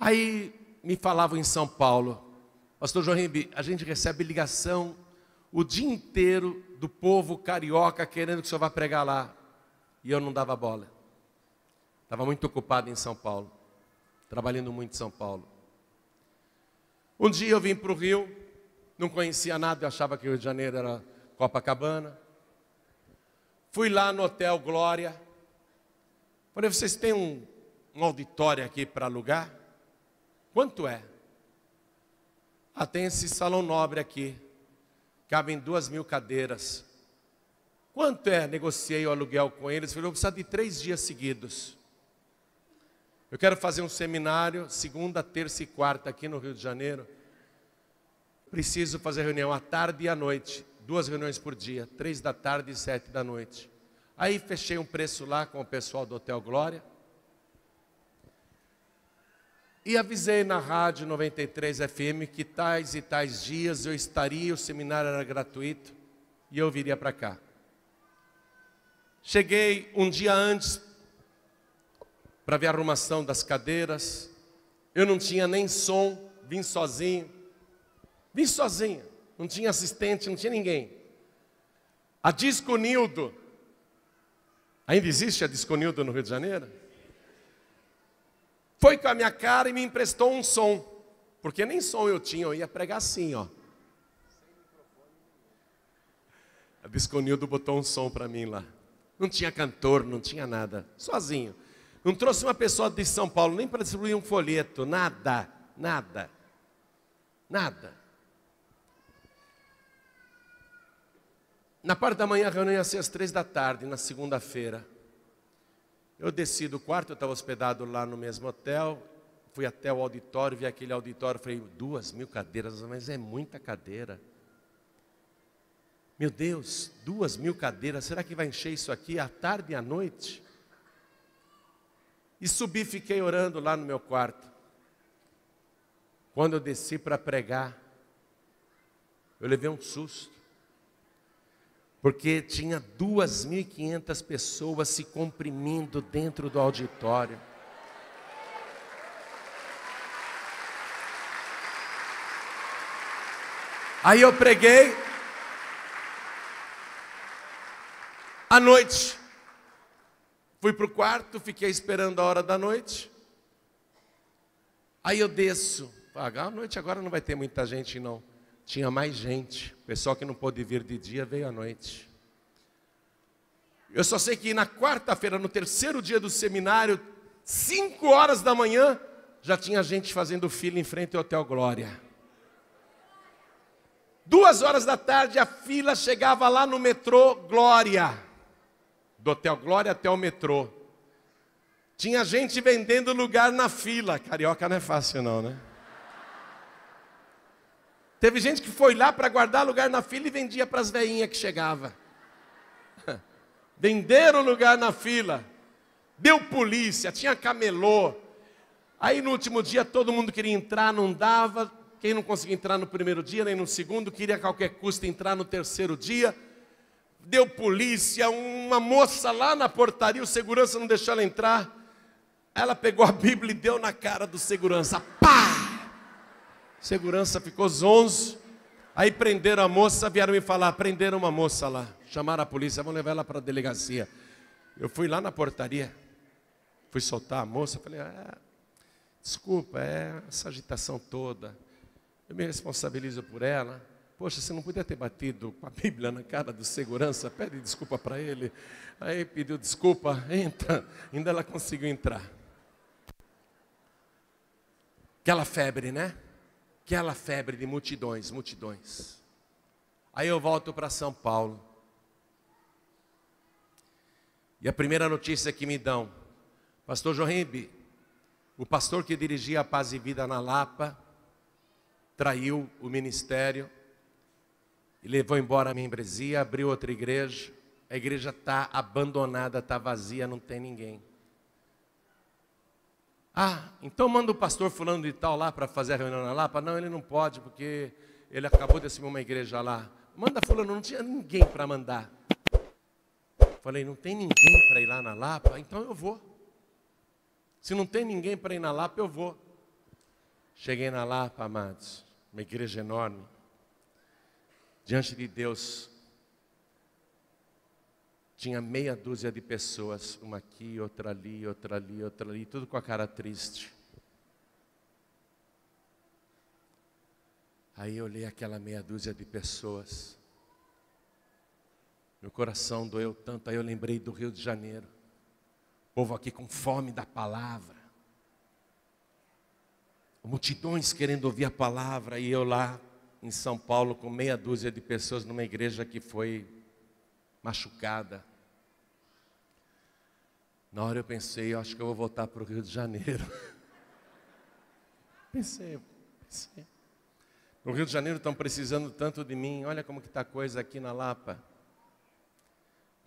Speaker 1: Aí me falavam em São Paulo, Pastor João a gente recebe ligação o dia inteiro do povo carioca querendo que o senhor vá pregar lá. E eu não dava bola. Estava muito ocupado em São Paulo, trabalhando muito em São Paulo. Um dia eu vim para o Rio, não conhecia nada, eu achava que o Rio de Janeiro era Copacabana. Fui lá no Hotel Glória. Falei, vocês têm um, um auditório aqui para alugar? Quanto é? Ah, tem esse salão nobre aqui. Cabem duas mil cadeiras. Quanto é? Negociei o aluguel com eles. Falei, eu vou precisar de três dias seguidos. Eu quero fazer um seminário segunda, terça e quarta aqui no Rio de Janeiro. Preciso fazer reunião à tarde e à noite, duas reuniões por dia, três da tarde e sete da noite. Aí fechei um preço lá com o pessoal do Hotel Glória. E avisei na rádio 93 FM que tais e tais dias eu estaria, o seminário era gratuito e eu viria para cá. Cheguei um dia antes para ver a arrumação das cadeiras. Eu não tinha nem som, vim sozinho. Vim sozinho, não tinha assistente, não tinha ninguém. A Disco Nildo. Ainda existe a Disco Nildo no Rio de Janeiro? Foi com a minha cara e me emprestou um som. Porque nem som eu tinha, eu ia pregar assim, ó. A Disco Nildo botou um som para mim lá. Não tinha cantor, não tinha nada, sozinho. Não trouxe uma pessoa de São Paulo nem para distribuir um folheto, nada, nada, nada. Na parte da manhã, a reunião ia ser às três da tarde, na segunda-feira. Eu desci do quarto, eu estava hospedado lá no mesmo hotel, fui até o auditório, vi aquele auditório, falei, duas mil cadeiras, mas é muita cadeira. Meu Deus, duas mil cadeiras, será que vai encher isso aqui à tarde e à noite? E subi, fiquei orando lá no meu quarto. Quando eu desci para pregar, eu levei um susto, porque tinha 2.500 pessoas se comprimindo dentro do auditório. Aí eu preguei. À noite, Fui para o quarto, fiquei esperando a hora da noite. Aí eu desço. a noite agora não vai ter muita gente, não. Tinha mais gente. O pessoal que não pôde vir de dia veio à noite. Eu só sei que na quarta-feira, no terceiro dia do seminário, cinco horas da manhã, já tinha gente fazendo fila em frente ao Hotel Glória. Duas horas da tarde, a fila chegava lá no metrô Glória do Hotel Glória até o metrô. Tinha gente vendendo lugar na fila. Carioca não é fácil, não, né? Teve gente que foi lá para guardar lugar na fila e vendia para as veinhas que chegava. Venderam lugar na fila. Deu polícia, tinha camelô. Aí no último dia todo mundo queria entrar, não dava. Quem não conseguia entrar no primeiro dia nem no segundo, queria a qualquer custo entrar no terceiro dia deu polícia, uma moça lá na portaria, o segurança não deixou ela entrar. Ela pegou a Bíblia e deu na cara do segurança. Pá! Segurança ficou zonzo. Aí prenderam a moça, vieram me falar, prenderam uma moça lá. Chamaram a polícia, vão levar ela para a delegacia. Eu fui lá na portaria, fui soltar a moça, falei, ah, desculpa, é essa agitação toda. Eu me responsabilizo por ela. Poxa, você não podia ter batido com a Bíblia na cara do segurança, pede desculpa para ele. Aí pediu desculpa, entra, ainda ela conseguiu entrar. Aquela febre, né? Aquela febre de multidões, multidões. Aí eu volto para São Paulo. E a primeira notícia que me dão, pastor Jorimbe, o pastor que dirigia a Paz e Vida na Lapa, traiu o ministério e levou embora a membresia, abriu outra igreja. A igreja está abandonada, está vazia, não tem ninguém. Ah, então manda o pastor fulano de tal lá para fazer a reunião na Lapa. Não, ele não pode, porque ele acabou de assumir uma igreja lá. Manda fulano, não tinha ninguém para mandar. Falei, não tem ninguém para ir lá na Lapa? Então eu vou. Se não tem ninguém para ir na Lapa, eu vou. Cheguei na Lapa, amados, uma igreja enorme diante de Deus, tinha meia dúzia de pessoas, uma aqui, outra ali, outra ali, outra ali, tudo com a cara triste. Aí eu olhei aquela meia dúzia de pessoas, meu coração doeu tanto, aí eu lembrei do Rio de Janeiro, povo aqui com fome da palavra, multidões querendo ouvir a palavra, e eu lá em São Paulo com meia dúzia de pessoas numa igreja que foi machucada. Na hora eu pensei, eu acho que eu vou voltar para o Rio de Janeiro. pensei, pensei. No Rio de Janeiro estão precisando tanto de mim, olha como que está a coisa aqui na Lapa.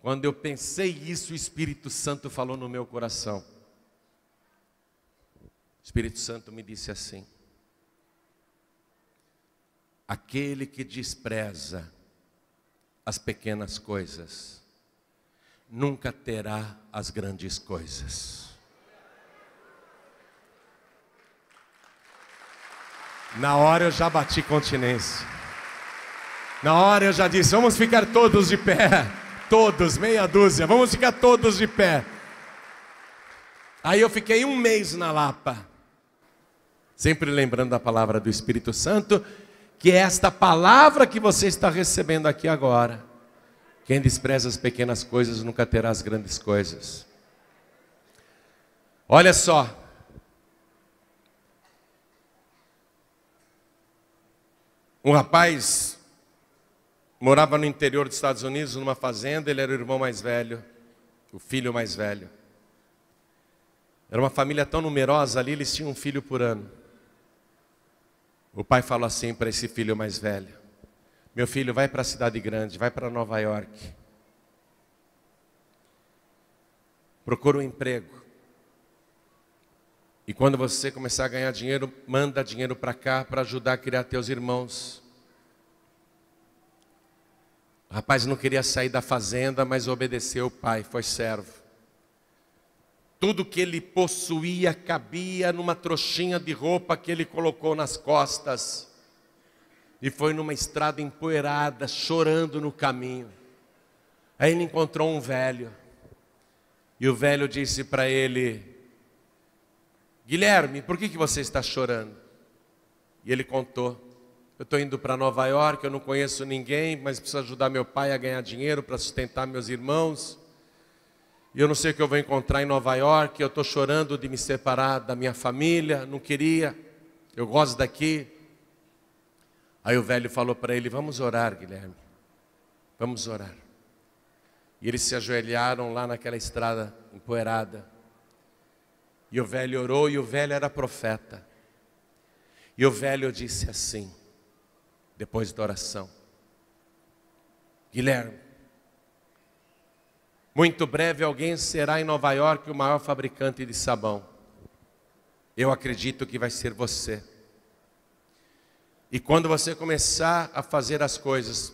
Speaker 1: Quando eu pensei isso, o Espírito Santo falou no meu coração. O Espírito Santo me disse assim: aquele que despreza as pequenas coisas, nunca terá as grandes coisas. Na hora eu já bati continência. Na hora eu já disse: vamos ficar todos de pé. Todos, meia dúzia, vamos ficar todos de pé. Aí eu fiquei um mês na Lapa, sempre lembrando a palavra do Espírito Santo que é esta palavra que você está recebendo aqui agora. Quem despreza as pequenas coisas nunca terá as grandes coisas. Olha só. Um rapaz morava no interior dos Estados Unidos, numa fazenda, ele era o irmão mais velho, o filho mais velho. Era uma família tão numerosa ali, eles tinham um filho por ano. O pai falou assim para esse filho mais velho: Meu filho, vai para a cidade grande, vai para Nova York. Procura um emprego. E quando você começar a ganhar dinheiro, manda dinheiro para cá para ajudar a criar teus irmãos. O rapaz não queria sair da fazenda, mas obedeceu o pai, foi servo. Tudo que ele possuía cabia numa trouxinha de roupa que ele colocou nas costas. E foi numa estrada empoeirada, chorando no caminho. Aí ele encontrou um velho. E o velho disse para ele: Guilherme, por que, que você está chorando? E ele contou: Eu estou indo para Nova York, eu não conheço ninguém, mas preciso ajudar meu pai a ganhar dinheiro para sustentar meus irmãos. E eu não sei o que eu vou encontrar em Nova York, eu estou chorando de me separar da minha família, não queria, eu gosto daqui. Aí o velho falou para ele: Vamos orar, Guilherme, vamos orar. E eles se ajoelharam lá naquela estrada empoeirada. E o velho orou, e o velho era profeta. E o velho disse assim, depois da oração: Guilherme, muito breve alguém será em Nova York o maior fabricante de sabão. Eu acredito que vai ser você. E quando você começar a fazer as coisas,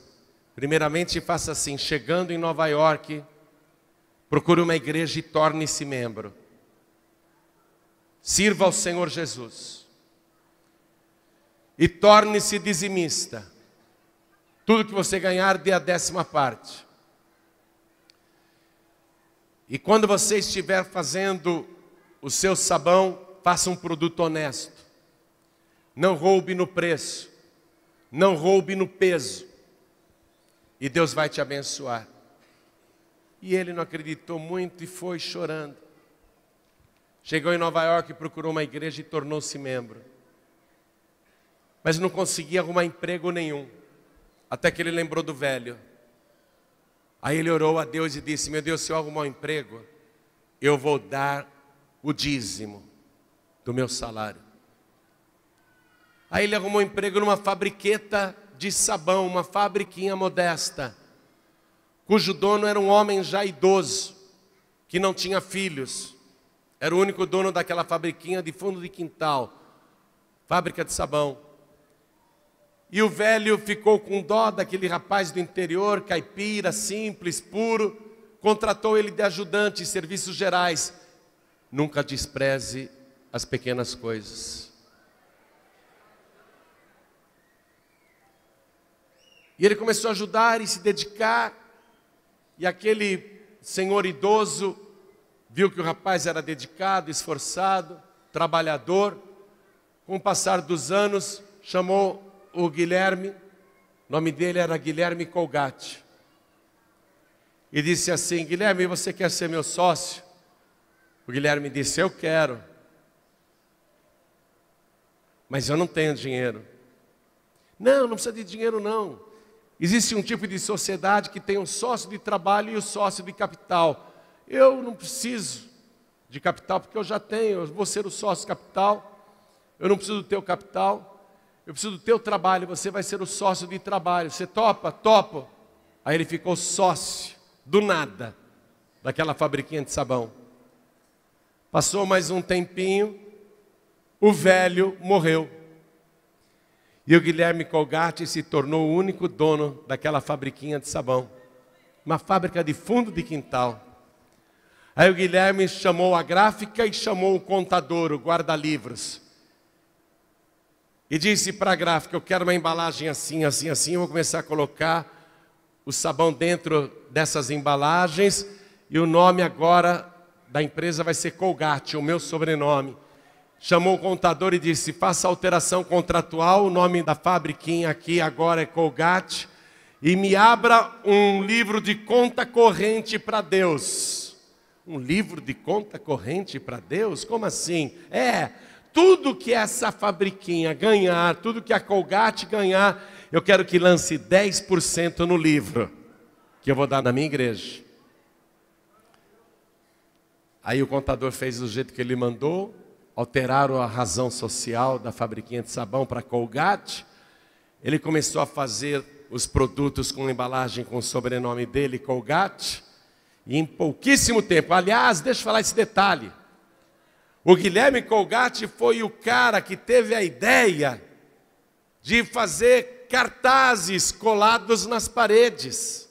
Speaker 1: primeiramente faça assim: chegando em Nova York, procure uma igreja e torne-se membro. Sirva ao Senhor Jesus. E torne-se dizimista. Tudo que você ganhar, dê a décima parte. E quando você estiver fazendo o seu sabão, faça um produto honesto. Não roube no preço. Não roube no peso. E Deus vai te abençoar. E ele não acreditou muito e foi chorando. Chegou em Nova York, procurou uma igreja e tornou-se membro. Mas não conseguia arrumar emprego nenhum. Até que ele lembrou do velho. Aí ele orou a Deus e disse: Meu Deus, se eu arrumar um emprego, eu vou dar o dízimo do meu salário. Aí ele arrumou um emprego numa fabriqueta de sabão, uma fabriquinha modesta, cujo dono era um homem já idoso, que não tinha filhos. Era o único dono daquela fabriquinha de fundo de quintal, fábrica de sabão. E o velho ficou com dó daquele rapaz do interior, caipira, simples, puro, contratou ele de ajudante em serviços gerais. Nunca despreze as pequenas coisas. E ele começou a ajudar e se dedicar. E aquele senhor idoso viu que o rapaz era dedicado, esforçado, trabalhador. Com o passar dos anos, chamou o Guilherme, nome dele era Guilherme Colgate, e disse assim: Guilherme, você quer ser meu sócio? O Guilherme disse: Eu quero, mas eu não tenho dinheiro. Não, não precisa de dinheiro, não. Existe um tipo de sociedade que tem um sócio de trabalho e o um sócio de capital. Eu não preciso de capital porque eu já tenho, eu vou ser o sócio capital. Eu não preciso do teu capital eu preciso do teu trabalho, você vai ser o sócio de trabalho, você topa? Topo. Aí ele ficou sócio, do nada, daquela fabriquinha de sabão. Passou mais um tempinho, o velho morreu. E o Guilherme Colgate se tornou o único dono daquela fabriquinha de sabão. Uma fábrica de fundo de quintal. Aí o Guilherme chamou a gráfica e chamou o contador, o guarda-livros e disse para a gráfica: Eu quero uma embalagem assim, assim, assim. Eu vou começar a colocar o sabão dentro dessas embalagens. E o nome agora da empresa vai ser Colgate, o meu sobrenome. Chamou o contador e disse: Faça alteração contratual. O nome da fabriquinha aqui agora é Colgate. E me abra um livro de conta corrente para Deus. Um livro de conta corrente para Deus? Como assim? É, tudo que essa fabriquinha ganhar, tudo que a Colgate ganhar, eu quero que lance 10% no livro que eu vou dar na minha igreja. Aí o contador fez do jeito que ele mandou, alteraram a razão social da fabriquinha de sabão para Colgate. Ele começou a fazer os produtos com embalagem com o sobrenome dele, Colgate, e em pouquíssimo tempo, aliás, deixa eu falar esse detalhe. O Guilherme Colgate foi o cara que teve a ideia de fazer cartazes colados nas paredes,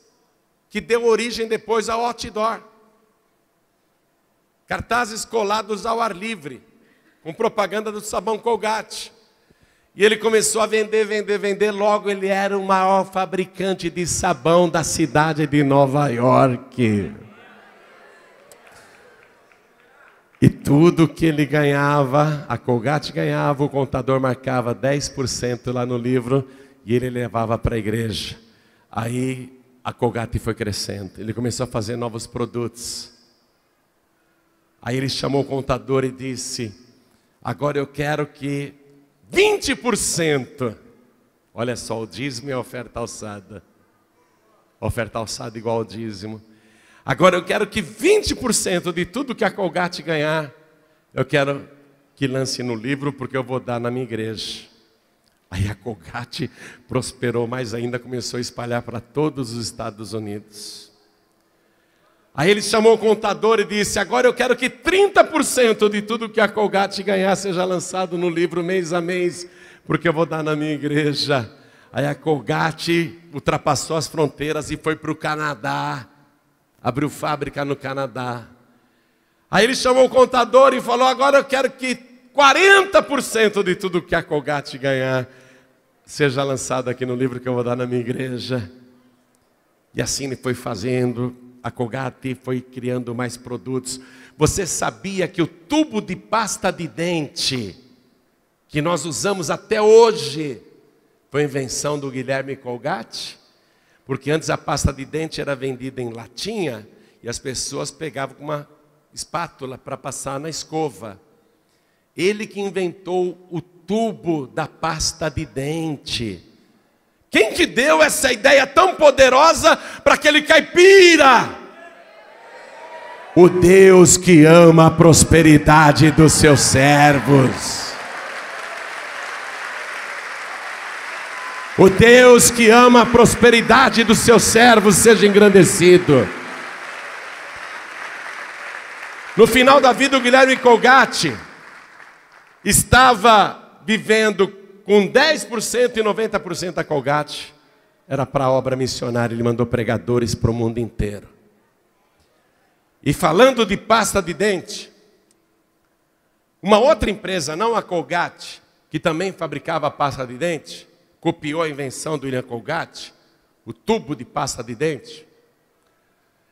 Speaker 1: que deu origem depois ao outdoor. Cartazes colados ao ar livre, com propaganda do sabão Colgate. E ele começou a vender, vender, vender. Logo, ele era o maior fabricante de sabão da cidade de Nova York. E tudo que ele ganhava, a Colgate ganhava, o contador marcava 10% lá no livro e ele levava para a igreja. Aí a Colgate foi crescendo, ele começou a fazer novos produtos. Aí ele chamou o contador e disse: Agora eu quero que 20%, olha só, o dízimo é oferta alçada, oferta alçada igual ao dízimo. Agora eu quero que 20% de tudo que a Colgate ganhar, eu quero que lance no livro, porque eu vou dar na minha igreja. Aí a Colgate prosperou mais ainda, começou a espalhar para todos os Estados Unidos. Aí ele chamou o contador e disse: Agora eu quero que 30% de tudo que a Colgate ganhar seja lançado no livro mês a mês, porque eu vou dar na minha igreja. Aí a Colgate ultrapassou as fronteiras e foi para o Canadá abriu fábrica no Canadá. Aí ele chamou o contador e falou: agora eu quero que 40% de tudo que a Colgate ganhar seja lançado aqui no livro que eu vou dar na minha igreja. E assim ele foi fazendo, a Colgate foi criando mais produtos. Você sabia que o tubo de pasta de dente que nós usamos até hoje foi invenção do Guilherme Colgate? Porque antes a pasta de dente era vendida em latinha e as pessoas pegavam com uma espátula para passar na escova. Ele que inventou o tubo da pasta de dente. Quem que deu essa ideia tão poderosa para aquele caipira? O Deus que ama a prosperidade dos seus servos. O Deus que ama a prosperidade dos seus servos seja engrandecido. No final da vida, o Guilherme Colgate estava vivendo com 10% e 90% da Colgate. Era para a obra missionária, ele mandou pregadores para o mundo inteiro. E falando de pasta de dente, uma outra empresa, não a Colgate, que também fabricava pasta de dente, copiou a invenção do William Colgate, o tubo de pasta de dente.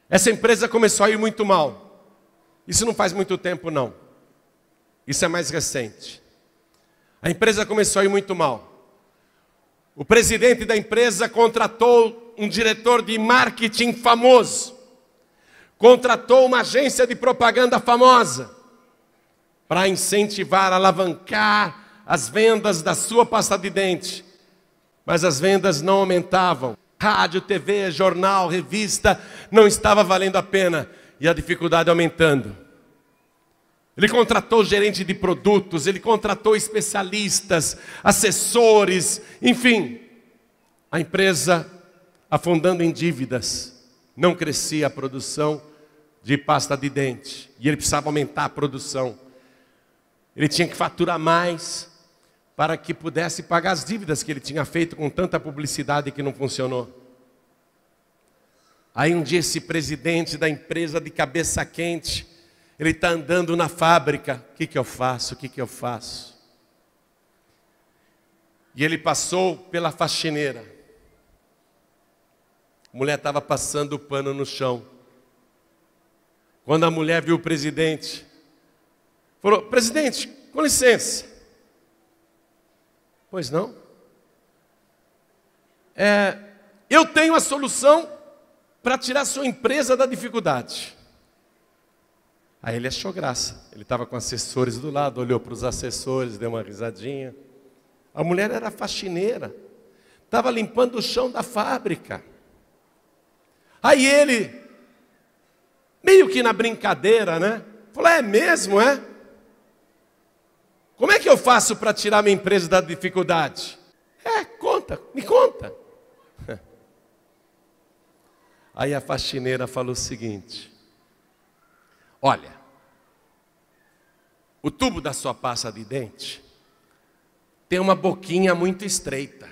Speaker 1: Essa empresa começou a ir muito mal. Isso não faz muito tempo, não. Isso é mais recente. A empresa começou a ir muito mal. O presidente da empresa contratou um diretor de marketing famoso. Contratou uma agência de propaganda famosa para incentivar, alavancar as vendas da sua pasta de dente mas as vendas não aumentavam. Rádio, TV, jornal, revista, não estava valendo a pena e a dificuldade aumentando. Ele contratou gerente de produtos, ele contratou especialistas, assessores, enfim. A empresa afundando em dívidas, não crescia a produção de pasta de dente e ele precisava aumentar a produção. Ele tinha que faturar mais para que pudesse pagar as dívidas que ele tinha feito com tanta publicidade que não funcionou. Aí um dia esse presidente da empresa de cabeça quente, ele está andando na fábrica. O que, que eu faço? O que, que eu faço? E ele passou pela faxineira. A mulher estava passando o pano no chão. Quando a mulher viu o presidente, falou: Presidente, com licença. Pois não? É, eu tenho a solução para tirar sua empresa da dificuldade. Aí ele achou graça. Ele estava com assessores do lado, olhou para os assessores, deu uma risadinha. A mulher era faxineira, estava limpando o chão da fábrica. Aí ele, meio que na brincadeira, né? Falou: é mesmo, é? Como é que eu faço para tirar minha empresa da dificuldade? É, conta, me conta. Aí a faxineira falou o seguinte: Olha, o tubo da sua pasta de dente tem uma boquinha muito estreita.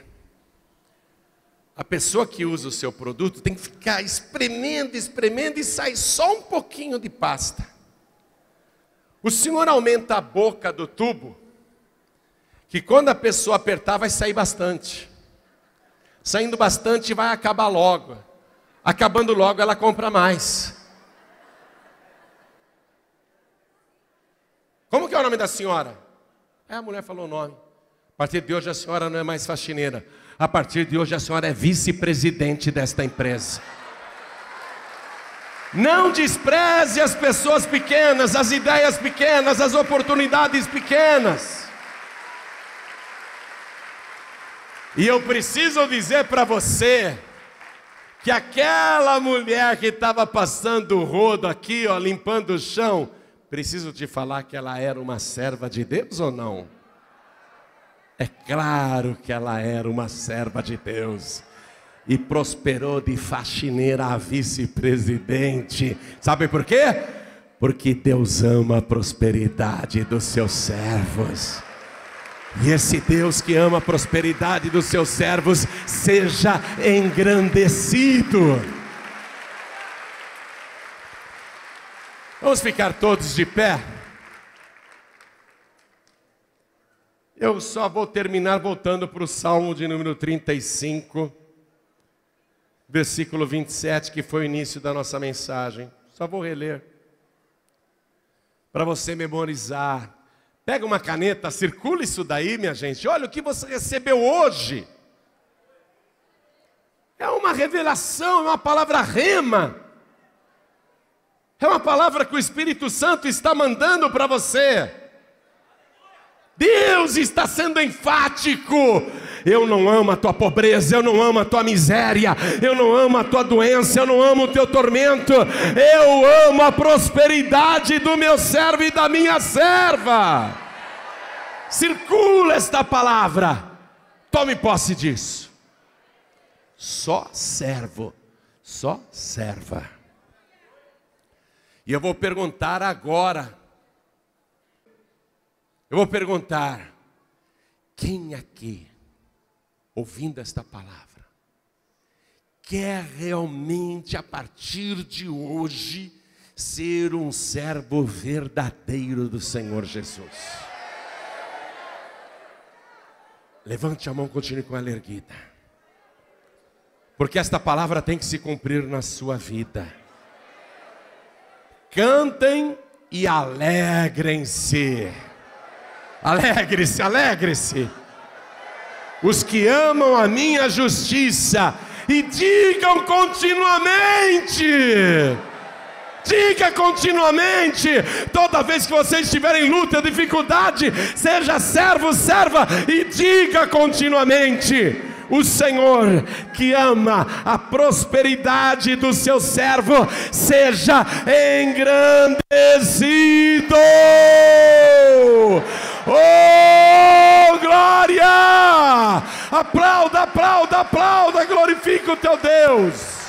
Speaker 1: A pessoa que usa o seu produto tem que ficar espremendo, espremendo e sai só um pouquinho de pasta. O Senhor aumenta a boca do tubo, que quando a pessoa apertar vai sair bastante. Saindo bastante vai acabar logo. Acabando logo ela compra mais. Como que é o nome da senhora? É, a mulher falou o nome. A partir de hoje a senhora não é mais faxineira. A partir de hoje a senhora é vice-presidente desta empresa. Não despreze as pessoas pequenas, as ideias pequenas, as oportunidades pequenas. E eu preciso dizer para você que aquela mulher que estava passando o rodo aqui, ó, limpando o chão, preciso te falar que ela era uma serva de Deus ou não? É claro que ela era uma serva de Deus e prosperou de faxineira a vice-presidente. Sabe por quê? Porque Deus ama a prosperidade dos seus servos. E esse Deus que ama a prosperidade dos seus servos seja engrandecido. Vamos ficar todos de pé. Eu só vou terminar voltando para o Salmo de número 35 versículo 27, que foi o início da nossa mensagem. Só vou reler. Para você memorizar. Pega uma caneta, circula isso daí, minha gente. Olha o que você recebeu hoje. É uma revelação, é uma palavra rema. É uma palavra que o Espírito Santo está mandando para você. Deus está sendo enfático. Eu não amo a tua pobreza, eu não amo a tua miséria, eu não amo a tua doença, eu não amo o teu tormento, eu amo a prosperidade do meu servo e da minha serva. Circula esta palavra, tome posse disso. Só servo, só serva. E eu vou perguntar agora. Eu vou perguntar: quem aqui ouvindo esta palavra, quer realmente a partir de hoje ser um servo verdadeiro do Senhor Jesus. Levante a mão, continue com ela erguida. Porque esta palavra tem que se cumprir na sua vida. Cantem e alegrem-se. Alegre-se, alegre-se os que amam a minha justiça e digam continuamente. Diga continuamente, toda vez que você estiver em luta, dificuldade, seja servo, serva, e diga continuamente: o Senhor que ama a prosperidade do seu servo, seja engrandecido. Oh, glória! Aplauda, aplauda, aplauda, glorifica o teu Deus.